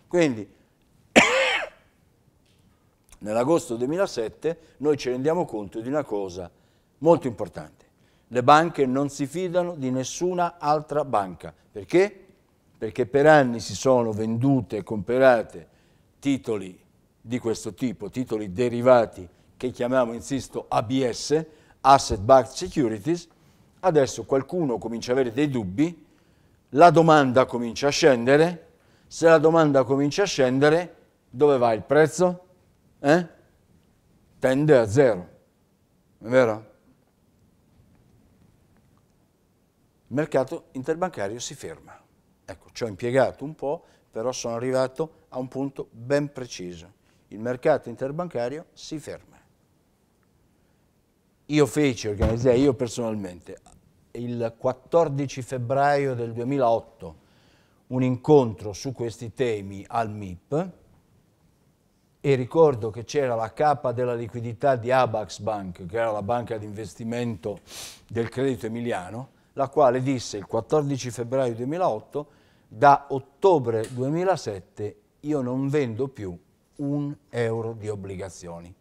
Quindi nell'agosto 2007 noi ci rendiamo conto di una cosa molto importante. Le banche non si fidano di nessuna altra banca. Perché? Perché per anni si sono vendute e comprate titoli di questo tipo, titoli derivati che chiamiamo, insisto, ABS, Asset Backed Securities. Adesso qualcuno comincia a avere dei dubbi, la domanda comincia a scendere, se la domanda comincia a scendere, dove va il prezzo? eh? tende a zero, è vero? Il mercato interbancario si ferma. Ecco, ci ho impiegato un po', però sono arrivato a un punto ben preciso. Il mercato interbancario si ferma. Io feci, organizzai io personalmente, il 14 febbraio del 2008 un incontro su questi temi al MIP, e ricordo che c'era la capa della liquidità di Abax Bank, che era la banca di investimento del credito emiliano, la quale disse il 14 febbraio 2008 da ottobre 2007 io non vendo più un euro di obbligazioni.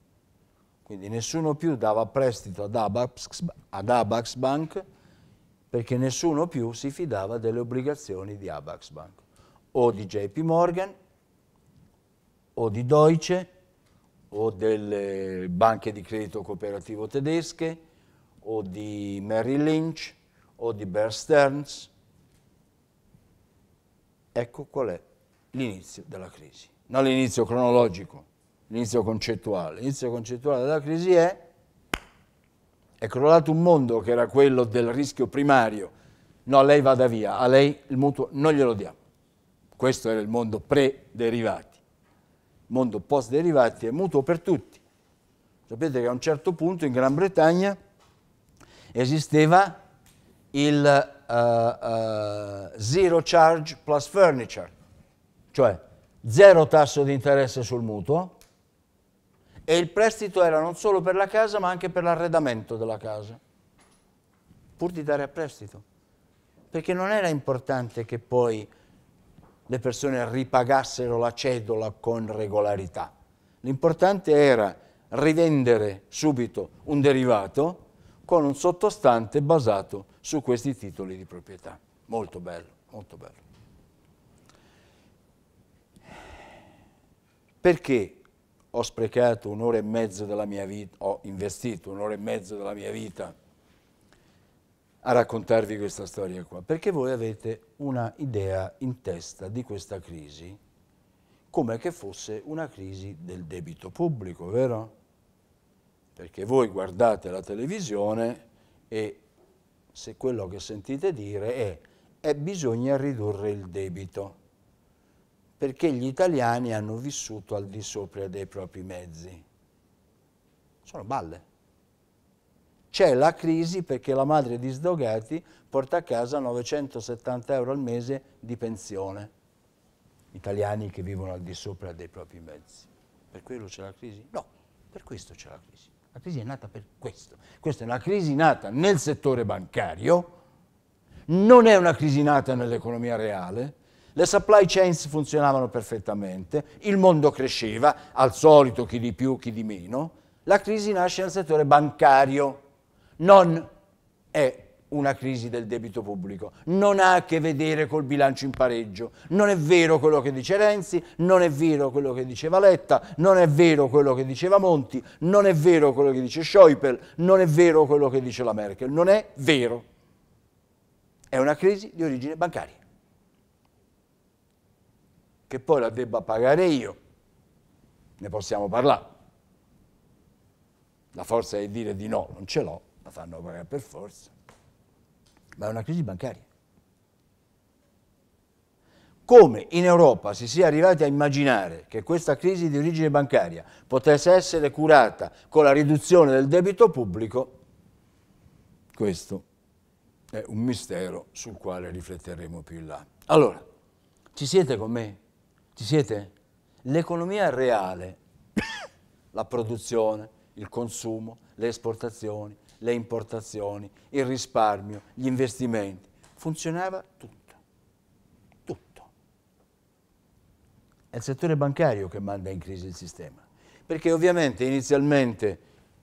Quindi nessuno più dava prestito ad Abax, ad Abax Bank perché nessuno più si fidava delle obbligazioni di Abax Bank o di JP Morgan o di Deutsche o delle banche di credito cooperativo tedesche o di Merrill Lynch o di Bear Stearns. Ecco qual è l'inizio della crisi. Non l'inizio cronologico, l'inizio concettuale. L'inizio concettuale della crisi è è crollato un mondo che era quello del rischio primario. No, lei vada via, a lei il mutuo non glielo diamo. Questo era il mondo pre-derivati mondo post derivati è mutuo per tutti. Sapete che a un certo punto in Gran Bretagna esisteva il uh, uh, zero charge plus furniture, cioè zero tasso di interesse sul mutuo e il prestito era non solo per la casa ma anche per l'arredamento della casa, pur di dare a prestito, perché non era importante che poi le persone ripagassero la cedola con regolarità. L'importante era rivendere subito un derivato con un sottostante basato su questi titoli di proprietà. Molto bello, molto bello. Perché ho sprecato un'ora e mezza della mia vita, ho investito un'ora e mezza della mia vita a raccontarvi questa storia qua, perché voi avete una idea in testa di questa crisi come che fosse una crisi del debito pubblico, vero? Perché voi guardate la televisione e se quello che sentite dire è è eh, bisogna ridurre il debito, perché gli italiani hanno vissuto al di sopra dei propri mezzi. Sono balle. C'è la crisi perché la madre di Sdogati porta a casa 970 euro al mese di pensione. Italiani che vivono al di sopra dei propri mezzi. Per quello c'è la crisi? No, per questo c'è la crisi. La crisi è nata per questo. Questa è una crisi nata nel settore bancario, non è una crisi nata nell'economia reale, le supply chains funzionavano perfettamente, il mondo cresceva, al solito chi di più, chi di meno. La crisi nasce nel settore bancario non è una crisi del debito pubblico, non ha a che vedere col bilancio in pareggio, non è vero quello che dice Renzi, non è vero quello che diceva Letta, non è vero quello che diceva Monti, non è vero quello che dice Schäuble, non è vero quello che dice la Merkel, non è vero. È una crisi di origine bancaria, che poi la debba pagare io, ne possiamo parlare. La forza è dire di no non ce l'ho, la fanno pagare per forza, ma è una crisi bancaria. Come in Europa si sia arrivati a immaginare che questa crisi di origine bancaria potesse essere curata con la riduzione del debito pubblico, questo è un mistero sul quale rifletteremo più in là. Allora, ci siete con me? Ci siete? L'economia reale, *coughs* la produzione, il consumo, le esportazioni, le importazioni, il risparmio, gli investimenti. Funzionava tutto, tutto. È il settore bancario che manda in crisi il sistema, perché ovviamente inizialmente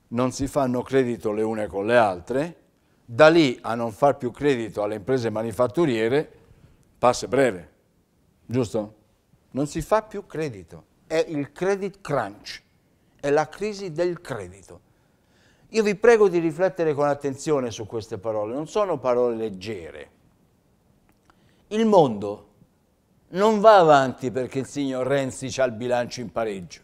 non si fanno credito le une con le altre, da lì a non far più credito alle imprese manifatturiere passa breve, giusto? Non si fa più credito, è il credit crunch, è la crisi del credito io vi prego di riflettere con attenzione su queste parole, non sono parole leggere. Il mondo non va avanti perché il signor Renzi ha il bilancio in pareggio.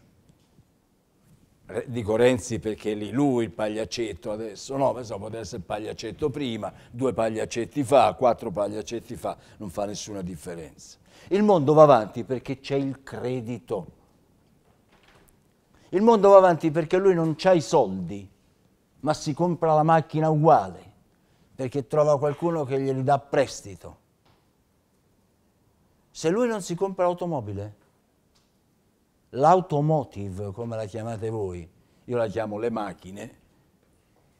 Dico Renzi perché lì lui il pagliaccetto adesso, no, pensavo potesse essere il pagliaccetto prima, due pagliaccetti fa, quattro pagliaccetti fa, non fa nessuna differenza. Il mondo va avanti perché c'è il credito. Il mondo va avanti perché lui non ha i soldi ma si compra la macchina uguale perché trova qualcuno che glieli dà prestito. Se lui non si compra l'automobile, l'automotive, come la chiamate voi, io la chiamo le macchine,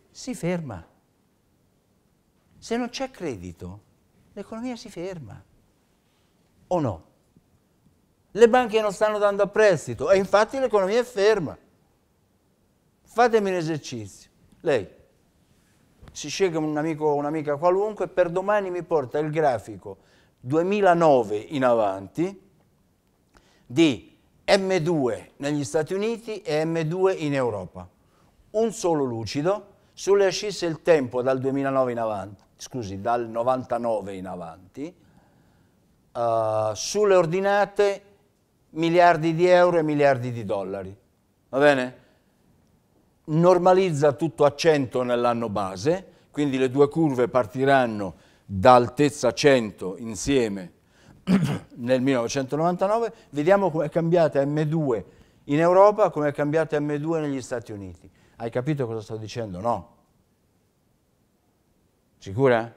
si ferma. Se non c'è credito, l'economia si ferma. O no? Le banche non stanno dando a prestito e infatti l'economia è ferma. Fatemi un esercizio. Lei si sceglie un amico o un'amica qualunque, per domani mi porta il grafico 2009 in avanti di M2 negli Stati Uniti e M2 in Europa. Un solo lucido, sulle ascisse il tempo dal 2009 in avanti, scusi, dal 99 in avanti, uh, sulle ordinate miliardi di euro e miliardi di dollari. Va bene? normalizza tutto a 100 nell'anno base, quindi le due curve partiranno da altezza 100 insieme *clears throat* nel 1999, vediamo come è cambiata M2 in Europa, come è cambiata M2 negli Stati Uniti. Hai capito cosa sto dicendo? No. Sicura?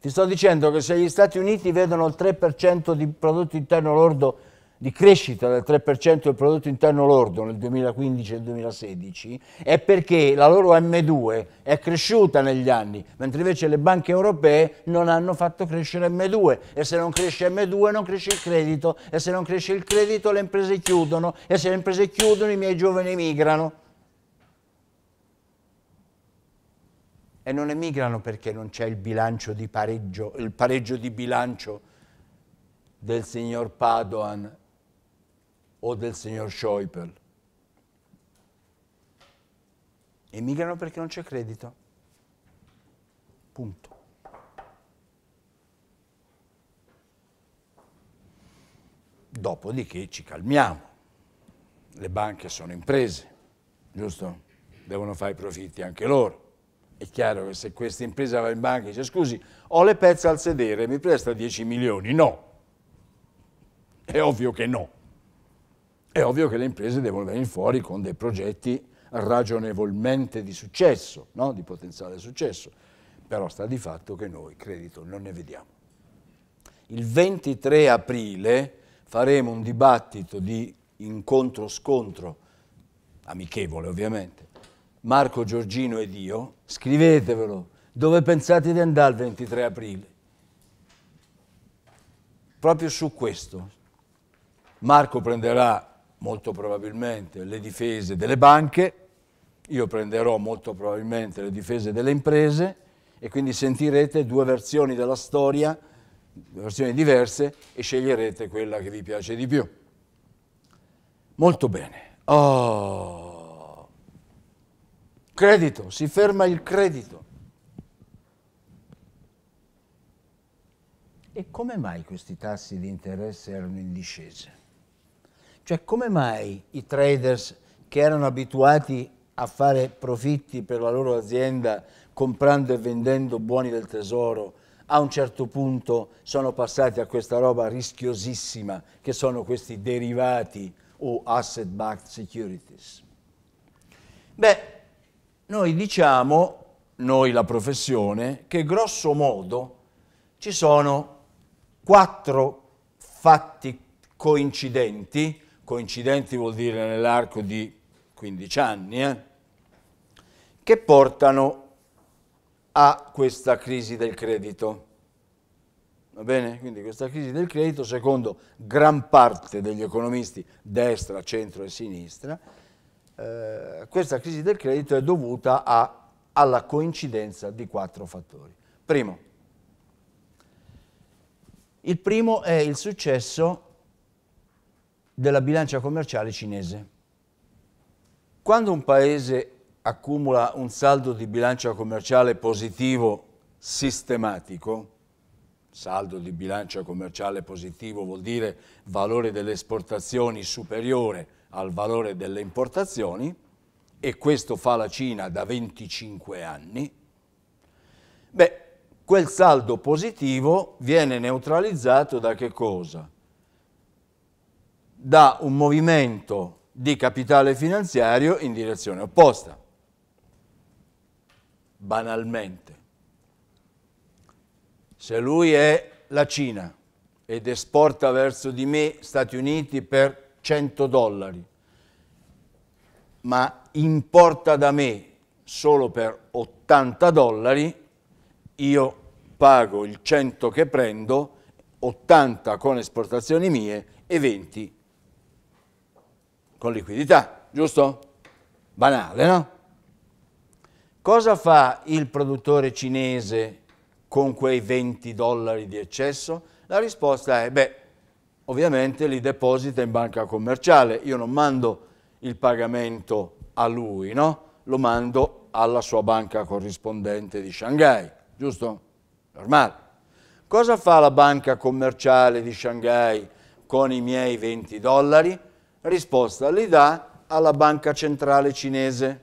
Ti sto dicendo che se gli Stati Uniti vedono il 3% di prodotto interno lordo di crescita del 3% del prodotto interno lordo nel 2015 e 2016 è perché la loro M2 è cresciuta negli anni, mentre invece le banche europee non hanno fatto crescere M2 e se non cresce M2 non cresce il credito e se non cresce il credito le imprese chiudono e se le imprese chiudono i miei giovani emigrano. E non emigrano perché non c'è il bilancio di pareggio, il pareggio di bilancio del signor Padoan o del signor Schäuble. Emigrano perché non c'è credito. Punto. Dopodiché ci calmiamo. Le banche sono imprese, giusto? Devono fare i profitti anche loro. È chiaro che se questa impresa va in banca e dice scusi, ho le pezze al sedere, mi presta 10 milioni? No. È ovvio che no. È ovvio che le imprese devono venire fuori con dei progetti ragionevolmente di successo, no? di potenziale successo, però sta di fatto che noi credito non ne vediamo. Il 23 aprile faremo un dibattito di incontro-scontro, amichevole ovviamente, Marco Giorgino ed io, scrivetevelo, dove pensate di andare il 23 aprile? Proprio su questo. Marco prenderà molto probabilmente le difese delle banche, io prenderò molto probabilmente le difese delle imprese e quindi sentirete due versioni della storia, due versioni diverse e sceglierete quella che vi piace di più. Molto bene. Oh. Credito, si ferma il credito. E come mai questi tassi di interesse erano in discesa? Cioè come mai i traders che erano abituati a fare profitti per la loro azienda comprando e vendendo buoni del tesoro, a un certo punto sono passati a questa roba rischiosissima che sono questi derivati o asset-backed securities. Beh, noi diciamo, noi la professione, che grosso modo ci sono quattro fatti coincidenti coincidenti vuol dire nell'arco di 15 anni, eh, che portano a questa crisi del credito. Va bene? Quindi questa crisi del credito, secondo gran parte degli economisti, destra, centro e sinistra, eh, questa crisi del credito è dovuta a, alla coincidenza di quattro fattori. Primo, il primo è il successo della bilancia commerciale cinese. Quando un paese accumula un saldo di bilancia commerciale positivo sistematico, saldo di bilancia commerciale positivo vuol dire valore delle esportazioni superiore al valore delle importazioni, e questo fa la Cina da 25 anni, beh, quel saldo positivo viene neutralizzato da che cosa? da un movimento di capitale finanziario in direzione opposta, banalmente. Se lui è la Cina ed esporta verso di me Stati Uniti per 100 dollari, ma importa da me solo per 80 dollari, io pago il 100 che prendo, 80 con esportazioni mie e 20 con con liquidità, giusto? Banale, no? Cosa fa il produttore cinese con quei 20 dollari di eccesso? La risposta è, beh, ovviamente li deposita in banca commerciale, io non mando il pagamento a lui, no? Lo mando alla sua banca corrispondente di Shanghai, giusto? Normale. Cosa fa la banca commerciale di Shanghai con i miei 20 dollari? risposta li dà alla banca centrale cinese,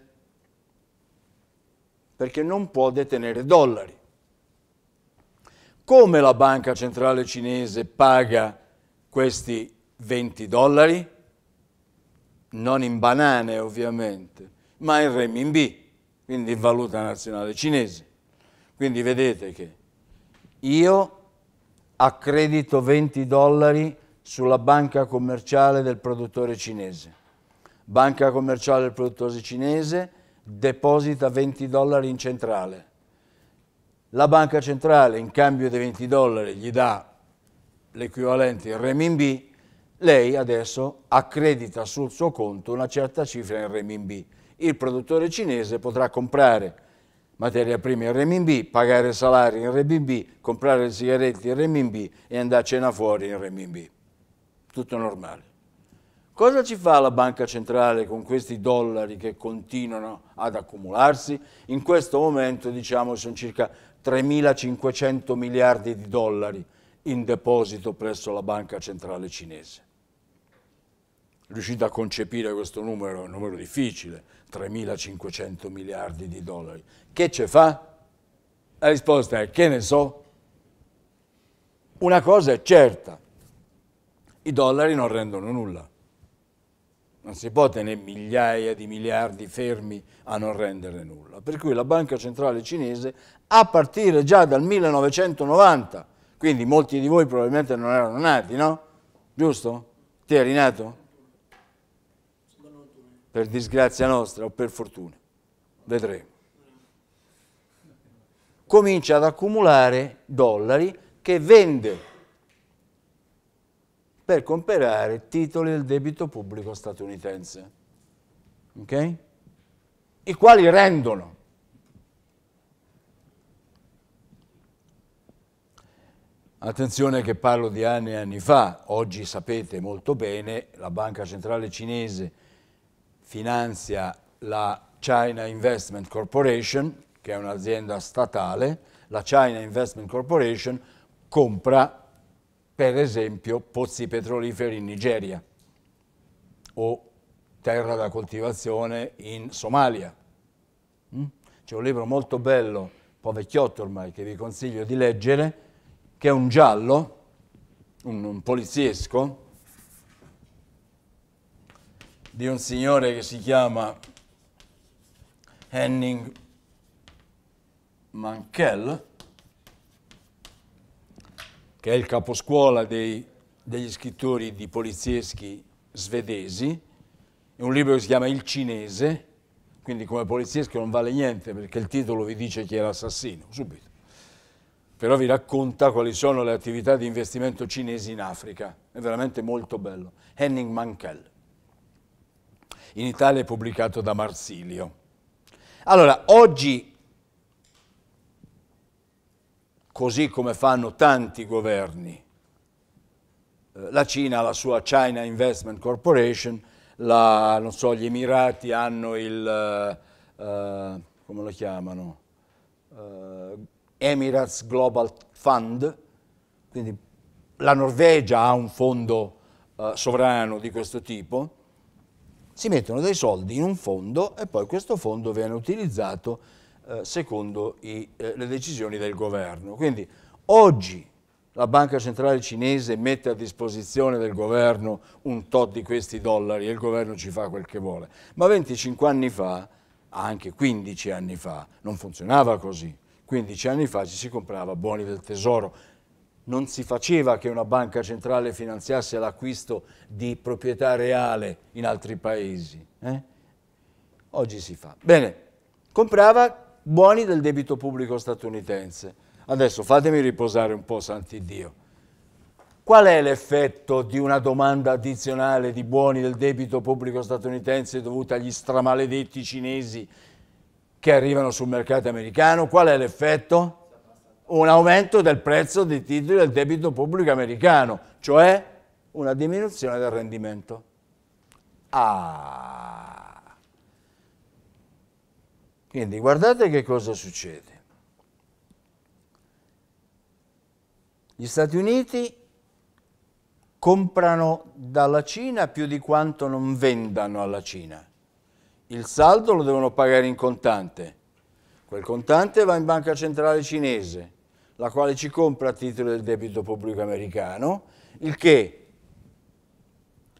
perché non può detenere dollari. Come la banca centrale cinese paga questi 20 dollari? Non in banane ovviamente, ma in renminbi, quindi in valuta nazionale cinese. Quindi vedete che io accredito 20 dollari sulla banca commerciale del produttore cinese. Banca commerciale del produttore cinese deposita 20 dollari in centrale. La banca centrale in cambio dei 20 dollari gli dà l'equivalente in renminbi, lei adesso accredita sul suo conto una certa cifra in renminbi. Il produttore cinese potrà comprare materia prima in renminbi, pagare salari in renminbi, comprare sigarette in renminbi e andare a cena fuori in renminbi tutto normale. Cosa ci fa la banca centrale con questi dollari che continuano ad accumularsi? In questo momento diciamo sono circa 3.500 miliardi di dollari in deposito presso la banca centrale cinese. Riuscite a concepire questo numero, è un numero difficile, 3.500 miliardi di dollari. Che ce fa? La risposta è che ne so. Una cosa è certa, i dollari non rendono nulla. Non si può tenere migliaia di miliardi fermi a non rendere nulla. Per cui la Banca Centrale Cinese, a partire già dal 1990, quindi molti di voi probabilmente non erano nati, no? Giusto? Ti eri nato? Per disgrazia nostra o per fortuna. Vedremo. Comincia ad accumulare dollari che vende per comprare titoli del debito pubblico statunitense, okay? i quali rendono. Attenzione che parlo di anni e anni fa, oggi sapete molto bene, la Banca Centrale Cinese finanzia la China Investment Corporation, che è un'azienda statale, la China Investment Corporation compra per esempio pozzi petroliferi in Nigeria o terra da coltivazione in Somalia. Mm? C'è un libro molto bello, un po' vecchiotto ormai, che vi consiglio di leggere, che è un giallo, un, un poliziesco, di un signore che si chiama Henning Mankell, che è il caposcuola dei, degli scrittori di polizieschi svedesi, un libro che si chiama Il cinese, quindi come poliziesco non vale niente perché il titolo vi dice chi è l'assassino, subito. Però vi racconta quali sono le attività di investimento cinesi in Africa, è veramente molto bello. Henning Mankell. In Italia è pubblicato da Marsilio. Allora, oggi così come fanno tanti governi. Eh, la Cina ha la sua China Investment Corporation, la, so, gli Emirati hanno il, uh, come lo chiamano, uh, Emirates Global Fund, quindi la Norvegia ha un fondo uh, sovrano di questo tipo, si mettono dei soldi in un fondo e poi questo fondo viene utilizzato eh, secondo i, eh, le decisioni del governo. Quindi oggi la Banca Centrale Cinese mette a disposizione del governo un tot di questi dollari e il governo ci fa quel che vuole. Ma 25 anni fa, anche 15 anni fa, non funzionava così. 15 anni fa ci si comprava buoni del tesoro. Non si faceva che una banca centrale finanziasse l'acquisto di proprietà reale in altri paesi. Eh? Oggi si fa. Bene, comprava buoni del debito pubblico statunitense. Adesso fatemi riposare un po', santi Dio. Qual è l'effetto di una domanda addizionale di buoni del debito pubblico statunitense dovuta agli stramaledetti cinesi che arrivano sul mercato americano? Qual è l'effetto? Un aumento del prezzo dei titoli del debito pubblico americano, cioè una diminuzione del rendimento. Ah! Quindi guardate che cosa succede. Gli Stati Uniti comprano dalla Cina più di quanto non vendano alla Cina. Il saldo lo devono pagare in contante. Quel contante va in banca centrale cinese, la quale ci compra a titolo del debito pubblico americano, il che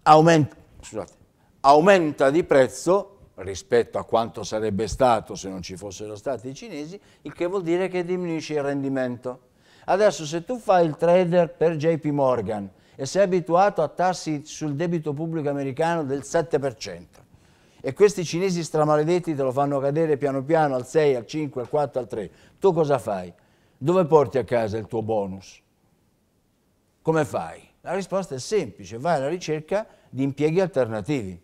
aumenta, scusate, aumenta di prezzo rispetto a quanto sarebbe stato se non ci fossero stati i cinesi, il che vuol dire che diminuisce il rendimento. Adesso se tu fai il trader per JP Morgan e sei abituato a tassi sul debito pubblico americano del 7%, e questi cinesi stramaledetti te lo fanno cadere piano piano al 6, al 5, al 4, al 3, tu cosa fai? Dove porti a casa il tuo bonus? Come fai? La risposta è semplice, vai alla ricerca di impieghi alternativi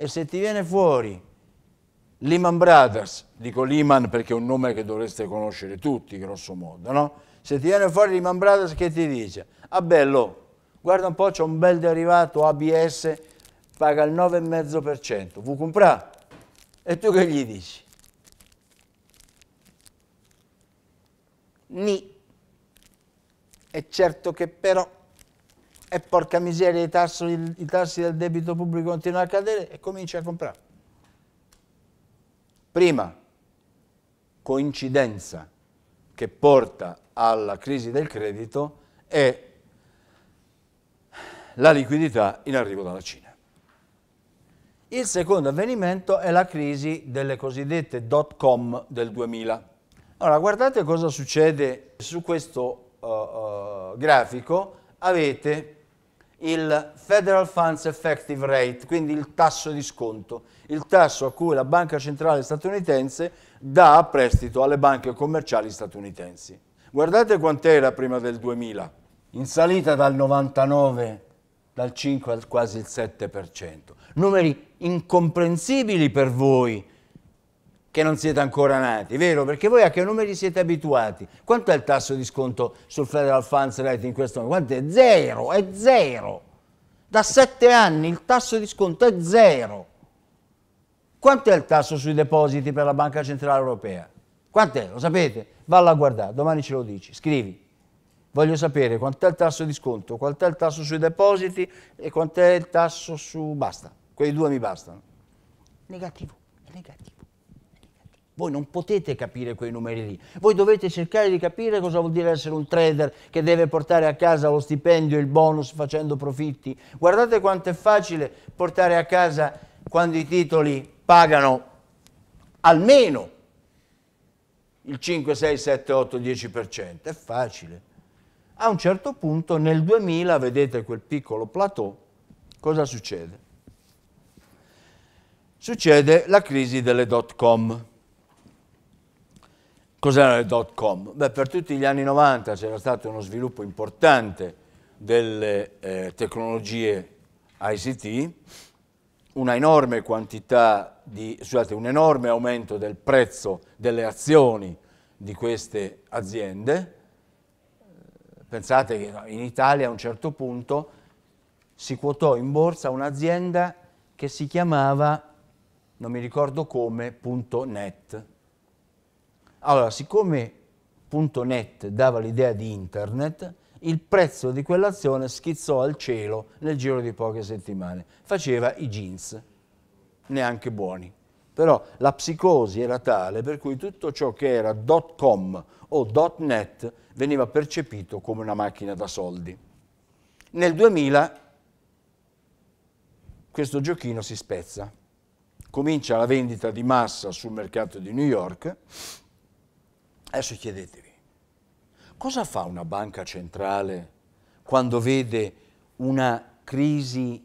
e se ti viene fuori Lehman Brothers, dico Lehman perché è un nome che dovreste conoscere tutti, grosso modo, no? Se ti viene fuori Lehman Brothers che ti dice, ah bello, guarda un po', c'è un bel derivato ABS, paga il 9,5%, vuoi comprare? E tu che gli dici? Ni. È certo che però e porca miseria i tassi, i tassi del debito pubblico continuano a cadere e cominci a comprare. Prima coincidenza che porta alla crisi del credito è la liquidità in arrivo dalla Cina. Il secondo avvenimento è la crisi delle cosiddette dot com del 2000. Allora, guardate cosa succede su questo uh, uh, grafico. Avete il Federal Funds Effective Rate, quindi il tasso di sconto, il tasso a cui la Banca Centrale statunitense dà a prestito alle banche commerciali statunitensi. Guardate quant'era prima del 2000, in salita dal 99, dal 5 al quasi il 7%. Numeri incomprensibili per voi che non siete ancora nati, vero? Perché voi a che numeri siete abituati? Quanto è il tasso di sconto sul federal funds rate in questo momento? Quanto è? Zero, è zero. Da sette anni il tasso di sconto è zero. Quanto è il tasso sui depositi per la Banca Centrale Europea? Quanto è? Lo sapete? Valla a guardare, domani ce lo dici, scrivi. Voglio sapere quant'è il tasso di sconto, quant'è il tasso sui depositi e quant'è il tasso su... basta. Quei due mi bastano. Negativo, negativo. Voi non potete capire quei numeri lì. Voi dovete cercare di capire cosa vuol dire essere un trader che deve portare a casa lo stipendio, il bonus facendo profitti. Guardate quanto è facile portare a casa quando i titoli pagano almeno il 5, 6, 7, 8, 10%. È facile. A un certo punto nel 2000, vedete quel piccolo plateau, cosa succede? Succede la crisi delle dot com Cos'era il dot com? Beh, per tutti gli anni 90 c'era stato uno sviluppo importante delle eh, tecnologie ICT, un enorme aumento del prezzo delle azioni di queste aziende. Pensate che in Italia a un certo punto si quotò in borsa un'azienda che si chiamava, non mi ricordo come, .net allora, siccome .net dava l'idea di internet, il prezzo di quell'azione schizzò al cielo nel giro di poche settimane. Faceva i jeans, neanche buoni. Però la psicosi era tale per cui tutto ciò che era .com o .net veniva percepito come una macchina da soldi. Nel 2000 questo giochino si spezza. Comincia la vendita di massa sul mercato di New York Adesso chiedetevi, cosa fa una banca centrale quando vede una crisi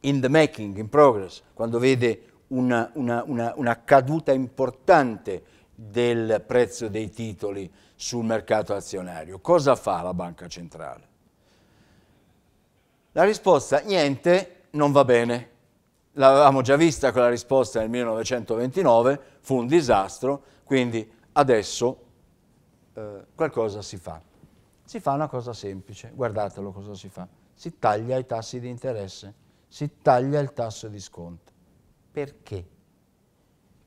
in the making, in progress, quando vede una, una, una, una caduta importante del prezzo dei titoli sul mercato azionario? Cosa fa la banca centrale? La risposta, niente, non va bene. L'avevamo già vista quella risposta nel 1929, fu un disastro, quindi Adesso eh, qualcosa si fa. Si fa una cosa semplice, guardatelo cosa si fa. Si taglia i tassi di interesse, si taglia il tasso di sconto. Perché?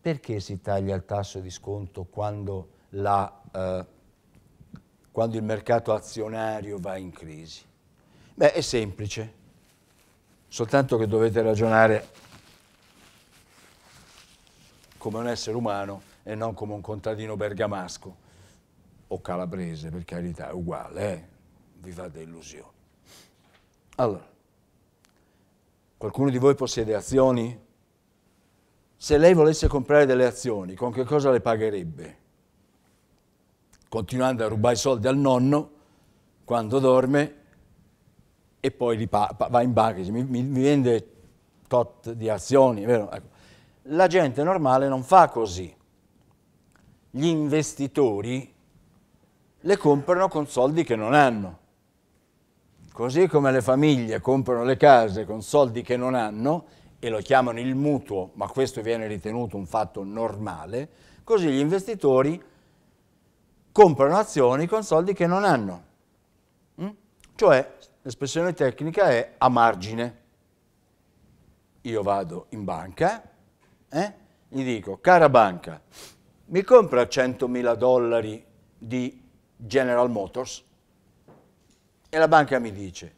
Perché si taglia il tasso di sconto quando, la, eh, quando il mercato azionario va in crisi? Beh, è semplice, soltanto che dovete ragionare come un essere umano e non come un contadino bergamasco o calabrese, per carità, è uguale, eh? vi fate illusioni. Allora, qualcuno di voi possiede azioni? Se lei volesse comprare delle azioni, con che cosa le pagherebbe? Continuando a rubare i soldi al nonno quando dorme e poi va in banca e dice mi, mi, mi vende tot di azioni, vero? Ecco. La gente normale non fa così gli investitori le comprano con soldi che non hanno. Così come le famiglie comprano le case con soldi che non hanno e lo chiamano il mutuo, ma questo viene ritenuto un fatto normale, così gli investitori comprano azioni con soldi che non hanno. Mm? Cioè, l'espressione tecnica è a margine. Io vado in banca, eh? gli dico, cara banca, mi compra 100.000 dollari di General Motors e la banca mi dice,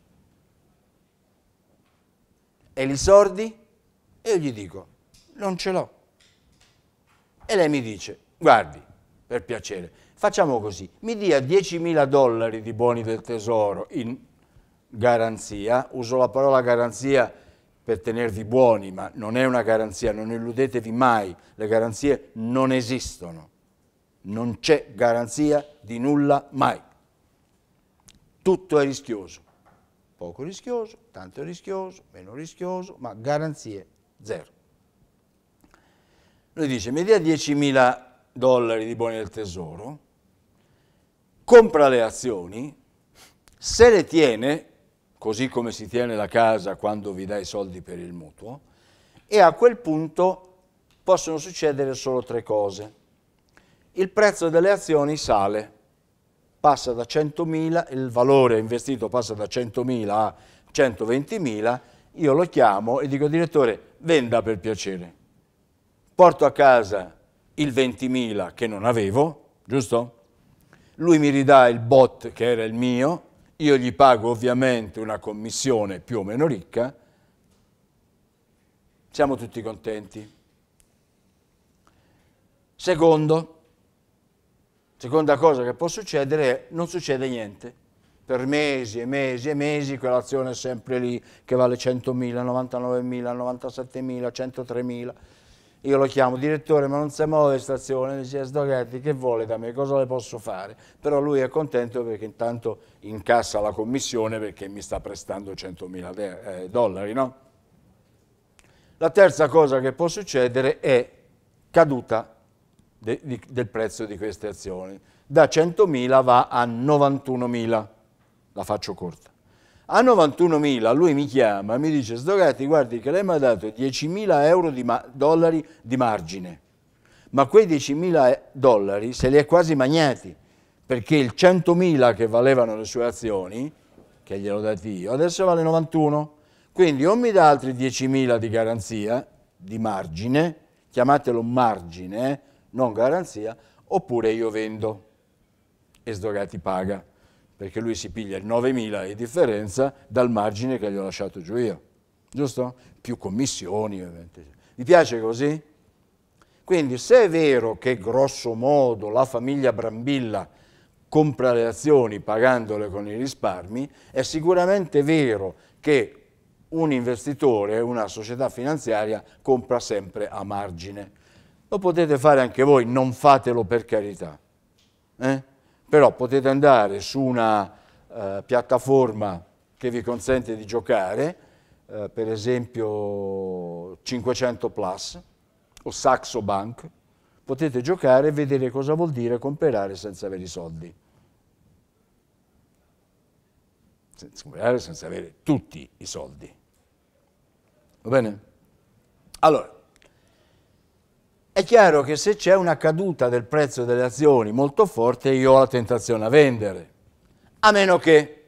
e li sordi? E io gli dico, non ce l'ho. E lei mi dice, guardi, per piacere, facciamo così, mi dia 10.000 dollari di buoni del tesoro in garanzia, uso la parola garanzia per tenervi buoni, ma non è una garanzia, non illudetevi mai, le garanzie non esistono, non c'è garanzia di nulla mai. Tutto è rischioso, poco rischioso, tanto rischioso, meno rischioso, ma garanzie zero. Lui dice, mi dia 10.000 dollari di buoni del tesoro, compra le azioni, se le tiene così come si tiene la casa quando vi dà i soldi per il mutuo, e a quel punto possono succedere solo tre cose. Il prezzo delle azioni sale, passa da 100.000, il valore investito passa da 100.000 a 120.000, io lo chiamo e dico direttore venda per piacere, porto a casa il 20.000 che non avevo, giusto? Lui mi ridà il bot che era il mio, io gli pago ovviamente una commissione più o meno ricca, siamo tutti contenti. Secondo, seconda cosa che può succedere è non succede niente. Per mesi e mesi e mesi quell'azione è sempre lì che vale 100.000, 99.000, 97.000, 103.000. Io lo chiamo, direttore ma non si muove stazione, mi dice Sdoghetti che vuole da me, cosa le posso fare? Però lui è contento perché intanto incassa la commissione perché mi sta prestando 100.000 eh, dollari, no? La terza cosa che può succedere è caduta de, di, del prezzo di queste azioni. Da 100.000 va a 91.000, la faccio corta. A 91.000 lui mi chiama, mi dice Sdogati, guardi che lei mi ha dato 10.000 euro di dollari di margine, ma quei 10.000 eh, dollari se li è quasi magnati, perché il 100.000 che valevano le sue azioni, che gliel'ho dati io, adesso vale 91. Quindi o mi dà altri 10.000 di garanzia, di margine, chiamatelo margine, eh, non garanzia, oppure io vendo e Sdogati paga perché lui si piglia il 9.000 di differenza dal margine che gli ho lasciato giù io, giusto? Più commissioni. Ovviamente. Vi piace così? Quindi se è vero che grosso modo la famiglia Brambilla compra le azioni pagandole con i risparmi, è sicuramente vero che un investitore, una società finanziaria, compra sempre a margine. Lo potete fare anche voi, non fatelo per carità. Eh? però potete andare su una eh, piattaforma che vi consente di giocare, eh, per esempio 500 Plus o Saxo Bank, potete giocare e vedere cosa vuol dire comprare senza avere i soldi. Senza comprare senza avere tutti i soldi. Va bene? Allora, è chiaro che se c'è una caduta del prezzo delle azioni molto forte, io ho la tentazione a vendere. A meno che,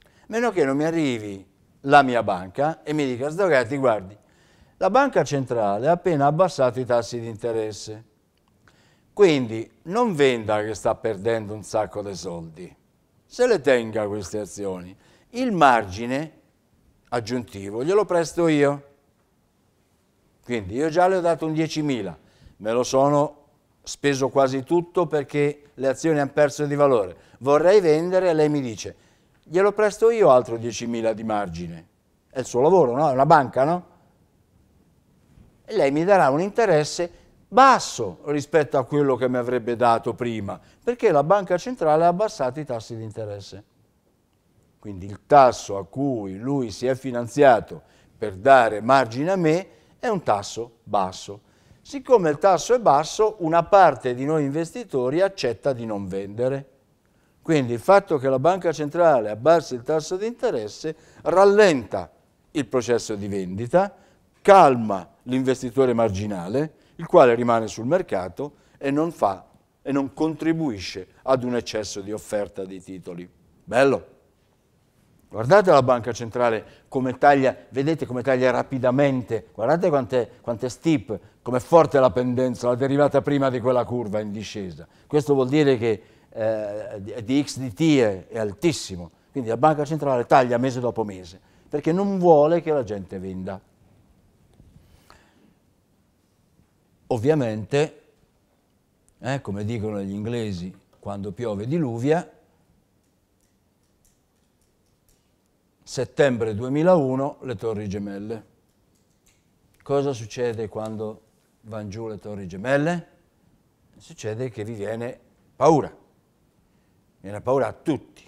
a meno che non mi arrivi la mia banca e mi dica, Sdogati, guardi, la banca centrale ha appena abbassato i tassi di interesse. Quindi non venda che sta perdendo un sacco di soldi. Se le tenga queste azioni. Il margine aggiuntivo glielo presto io quindi io già le ho dato un 10.000, me lo sono speso quasi tutto perché le azioni hanno perso di valore. Vorrei vendere e lei mi dice, glielo presto io altro 10.000 di margine. È il suo lavoro, no? È una banca, no? E lei mi darà un interesse basso rispetto a quello che mi avrebbe dato prima, perché la banca centrale ha abbassato i tassi di interesse. Quindi il tasso a cui lui si è finanziato per dare margine a me è un tasso basso. Siccome il tasso è basso, una parte di noi investitori accetta di non vendere. Quindi il fatto che la banca centrale abbassi il tasso di interesse rallenta il processo di vendita, calma l'investitore marginale, il quale rimane sul mercato e non, fa, e non contribuisce ad un eccesso di offerta di titoli. Bello? Guardate la banca centrale come taglia, vedete come taglia rapidamente, guardate quant'è, quant'è steep, com'è forte la pendenza, la derivata prima di quella curva in discesa. Questo vuol dire che eh, di x di t è, è altissimo, quindi la banca centrale taglia mese dopo mese, perché non vuole che la gente venda. Ovviamente, eh, come dicono gli inglesi, quando piove diluvia, settembre 2001 le Torri Gemelle. Cosa succede quando vanno giù le Torri Gemelle? Succede che vi viene paura, viene paura a tutti.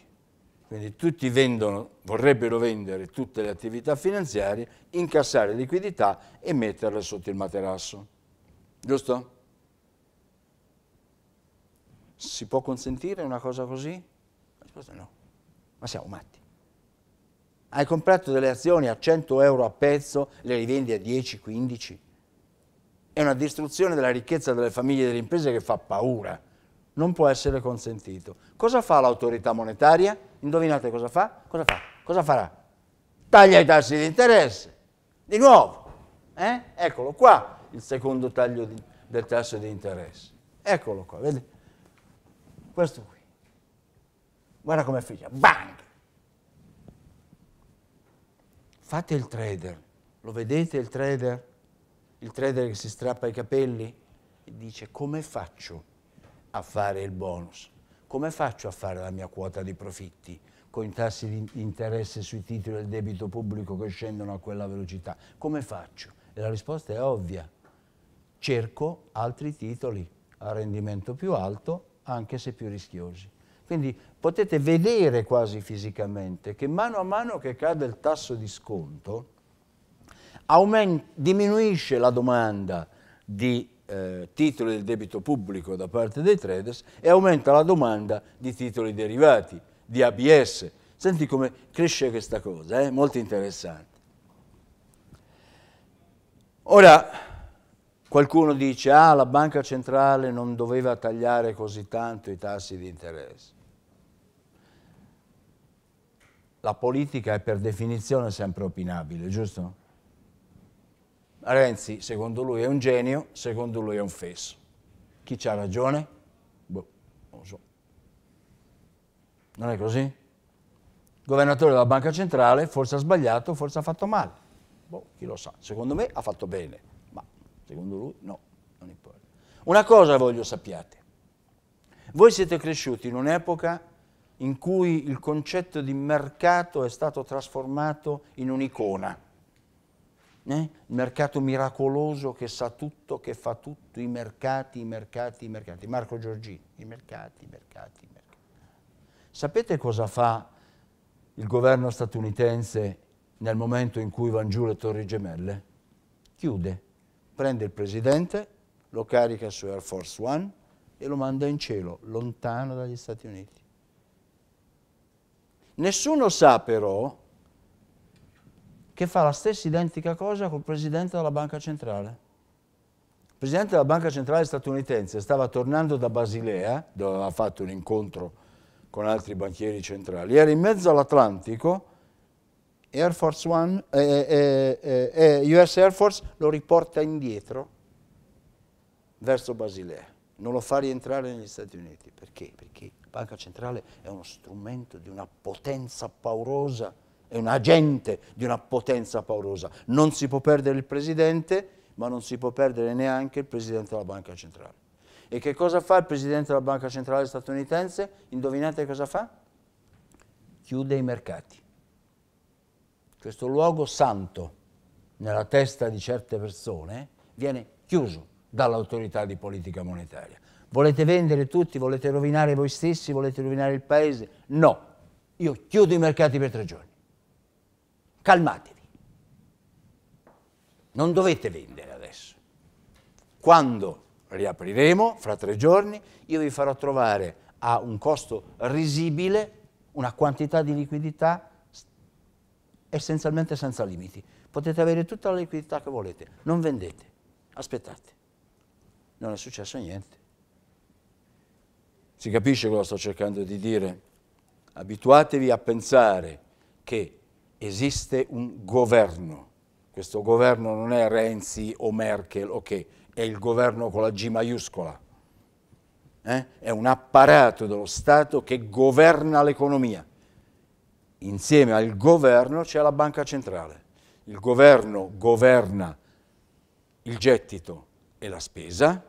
Quindi tutti vendono, vorrebbero vendere tutte le attività finanziarie, incassare liquidità e metterle sotto il materasso. Giusto? Si può consentire una cosa così? La risposta è no. Ma siamo matti. Hai comprato delle azioni a 100 euro a pezzo, le rivendi a 10, 15. È una distruzione della ricchezza delle famiglie e delle imprese che fa paura. Non può essere consentito. Cosa fa l'autorità monetaria? Indovinate cosa fa? Cosa fa? Cosa farà? Taglia i tassi di interesse. Di nuovo. Eh? Eccolo qua, il secondo taglio di, del tasso di interesse. Eccolo qua, vedi? Questo qui. Guarda come fece. Bang! Fate il trader. Lo vedete il trader? Il trader che si strappa i capelli e dice come faccio a fare il bonus? Come faccio a fare la mia quota di profitti con i tassi di interesse sui titoli del debito pubblico che scendono a quella velocità? Come faccio? E la risposta è ovvia. Cerco altri titoli a rendimento più alto, anche se più rischiosi. Quindi potete vedere quasi fisicamente che mano a mano che cade il tasso di sconto, diminuisce la domanda di eh, titoli del debito pubblico da parte dei traders e aumenta la domanda di titoli derivati, di ABS. Senti come cresce questa cosa, è eh? molto interessante. Ora, qualcuno dice, ah, la banca centrale non doveva tagliare così tanto i tassi di interesse la politica è per definizione sempre opinabile, giusto? Renzi, secondo lui, è un genio, secondo lui è un fesso. Chi c'ha ragione? Boh, non lo so. Non è così? governatore della Banca Centrale forse ha sbagliato, forse ha fatto male. Boh, chi lo sa. Secondo me ha fatto bene, ma secondo lui no, non importa. Una cosa voglio sappiate. Voi siete cresciuti in un'epoca in cui il concetto di mercato è stato trasformato in un'icona. Eh? Il mercato miracoloso che sa tutto, che fa tutto, i mercati, i mercati, i mercati. Marco Giorgini, i mercati, i mercati, i mercati. Sapete cosa fa il governo statunitense nel momento in cui van giù le torri gemelle? Chiude, prende il presidente, lo carica su Air Force One e lo manda in cielo, lontano dagli Stati Uniti. Nessuno sa però che fa la stessa identica cosa col presidente della banca centrale. Il presidente della Banca Centrale statunitense stava tornando da Basilea, dove aveva fatto un incontro con altri banchieri centrali, era in mezzo all'Atlantico, Air Force One, eh, eh, eh, US Air Force lo riporta indietro verso Basilea, non lo fa rientrare negli Stati Uniti. Perché? Perché banca centrale è uno strumento di una potenza paurosa, è un agente di una potenza paurosa. Non si può perdere il presidente, ma non si può perdere neanche il presidente della banca centrale. E che cosa fa il presidente della banca centrale statunitense? Indovinate cosa fa? Chiude i mercati. Questo luogo santo nella testa di certe persone viene chiuso dall'autorità di politica monetaria. Volete vendere tutti? Volete rovinare voi stessi? Volete rovinare il paese? No, io chiudo i mercati per tre giorni. Calmatevi. Non dovete vendere adesso. Quando riapriremo, fra tre giorni, io vi farò trovare a un costo risibile una quantità di liquidità essenzialmente senza limiti. Potete avere tutta la liquidità che volete, non vendete, aspettate. Non è successo niente. Si capisce cosa sto cercando di dire? Abituatevi a pensare che esiste un governo. Questo governo non è Renzi o Merkel o okay, che, è il governo con la G maiuscola. Eh? È un apparato dello Stato che governa l'economia. Insieme al governo c'è la banca centrale. Il governo governa il gettito e la spesa,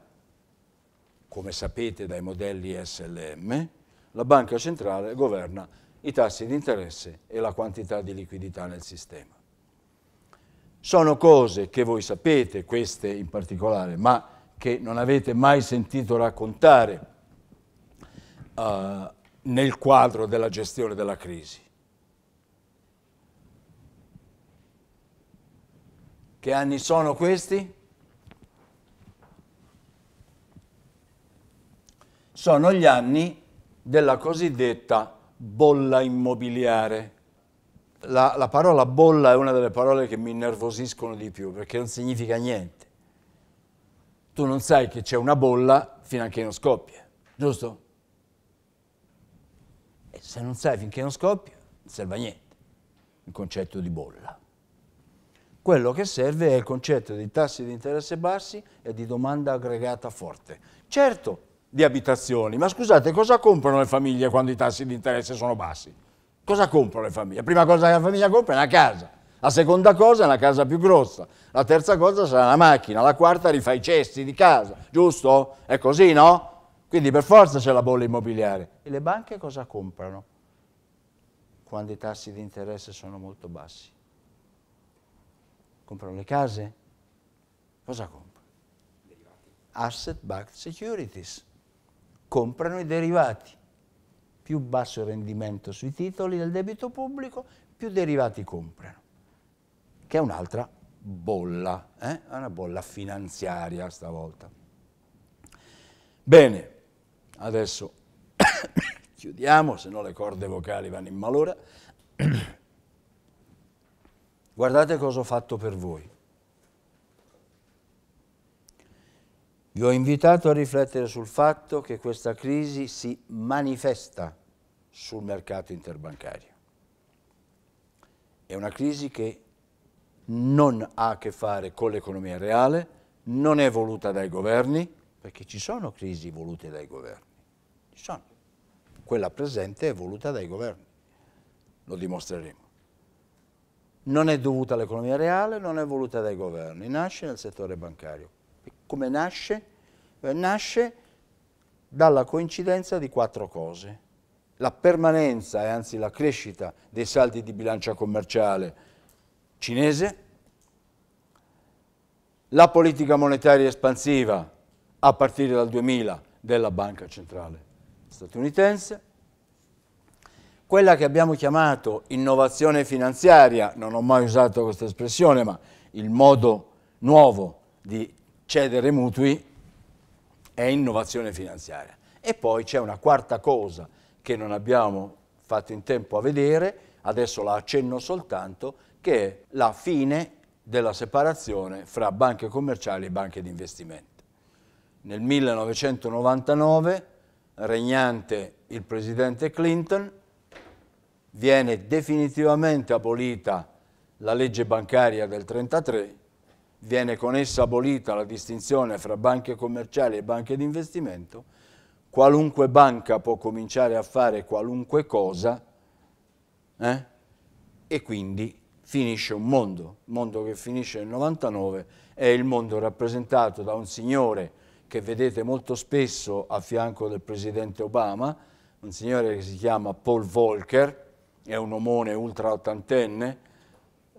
come sapete dai modelli SLM, la banca centrale governa i tassi di interesse e la quantità di liquidità nel sistema. Sono cose che voi sapete, queste in particolare, ma che non avete mai sentito raccontare uh, nel quadro della gestione della crisi. Che anni sono questi? sono gli anni della cosiddetta bolla immobiliare. La, la, parola bolla è una delle parole che mi innervosiscono di più perché non significa niente. Tu non sai che c'è una bolla fino a che non scoppia, giusto? E se non sai finché non scoppia, non serve a niente il concetto di bolla. Quello che serve è il concetto di tassi di interesse bassi e di domanda aggregata forte. Certo, di abitazioni. Ma scusate, cosa comprano le famiglie quando i tassi di interesse sono bassi? Cosa comprano le famiglie? La prima cosa che la famiglia compra è una casa, la seconda cosa è una casa più grossa, la terza cosa sarà una macchina, la quarta rifà i cesti di casa, giusto? È così, no? Quindi per forza c'è la bolla immobiliare. E le banche cosa comprano quando i tassi di interesse sono molto bassi? Comprano le case? Cosa comprano? Asset-backed securities comprano i derivati. Più basso il rendimento sui titoli del debito pubblico, più derivati comprano, che è un'altra bolla, eh? una bolla finanziaria stavolta. Bene, adesso *coughs* chiudiamo, se no le corde vocali vanno in malora. *coughs* Guardate cosa ho fatto per voi. Vi ho invitato a riflettere sul fatto che questa crisi si manifesta sul mercato interbancario. È una crisi che non ha a che fare con l'economia reale, non è voluta dai governi, perché ci sono crisi volute dai governi, ci sono. Quella presente è voluta dai governi, lo dimostreremo. Non è dovuta all'economia reale, non è voluta dai governi, nasce nel settore bancario come nasce? Eh, nasce dalla coincidenza di quattro cose. La permanenza e anzi la crescita dei saldi di bilancia commerciale cinese, la politica monetaria espansiva a partire dal 2000 della Banca Centrale statunitense, quella che abbiamo chiamato innovazione finanziaria, non ho mai usato questa espressione, ma il modo nuovo di cedere mutui è innovazione finanziaria. E poi c'è una quarta cosa che non abbiamo fatto in tempo a vedere, adesso la accenno soltanto, che è la fine della separazione fra banche commerciali e banche di investimento. Nel 1999, regnante il presidente Clinton, viene definitivamente abolita la legge bancaria del 1933 viene con essa abolita la distinzione fra banche commerciali e banche di investimento, qualunque banca può cominciare a fare qualunque cosa eh? e quindi finisce un mondo, un mondo che finisce nel 99, è il mondo rappresentato da un signore che vedete molto spesso a fianco del presidente Obama, un signore che si chiama Paul Volcker, è un omone ultra ottantenne,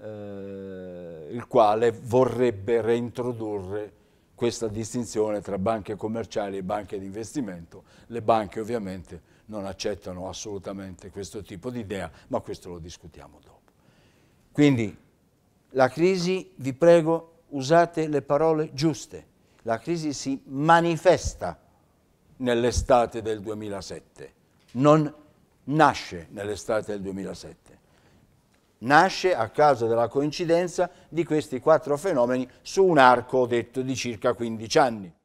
eh, il quale vorrebbe reintrodurre questa distinzione tra banche commerciali e banche di investimento. Le banche ovviamente non accettano assolutamente questo tipo di idea, ma questo lo discutiamo dopo. Quindi la crisi, vi prego, usate le parole giuste. La crisi si manifesta nell'estate del 2007, non nasce nell'estate del 2007 nasce a causa della coincidenza di questi quattro fenomeni su un arco detto di circa 15 anni.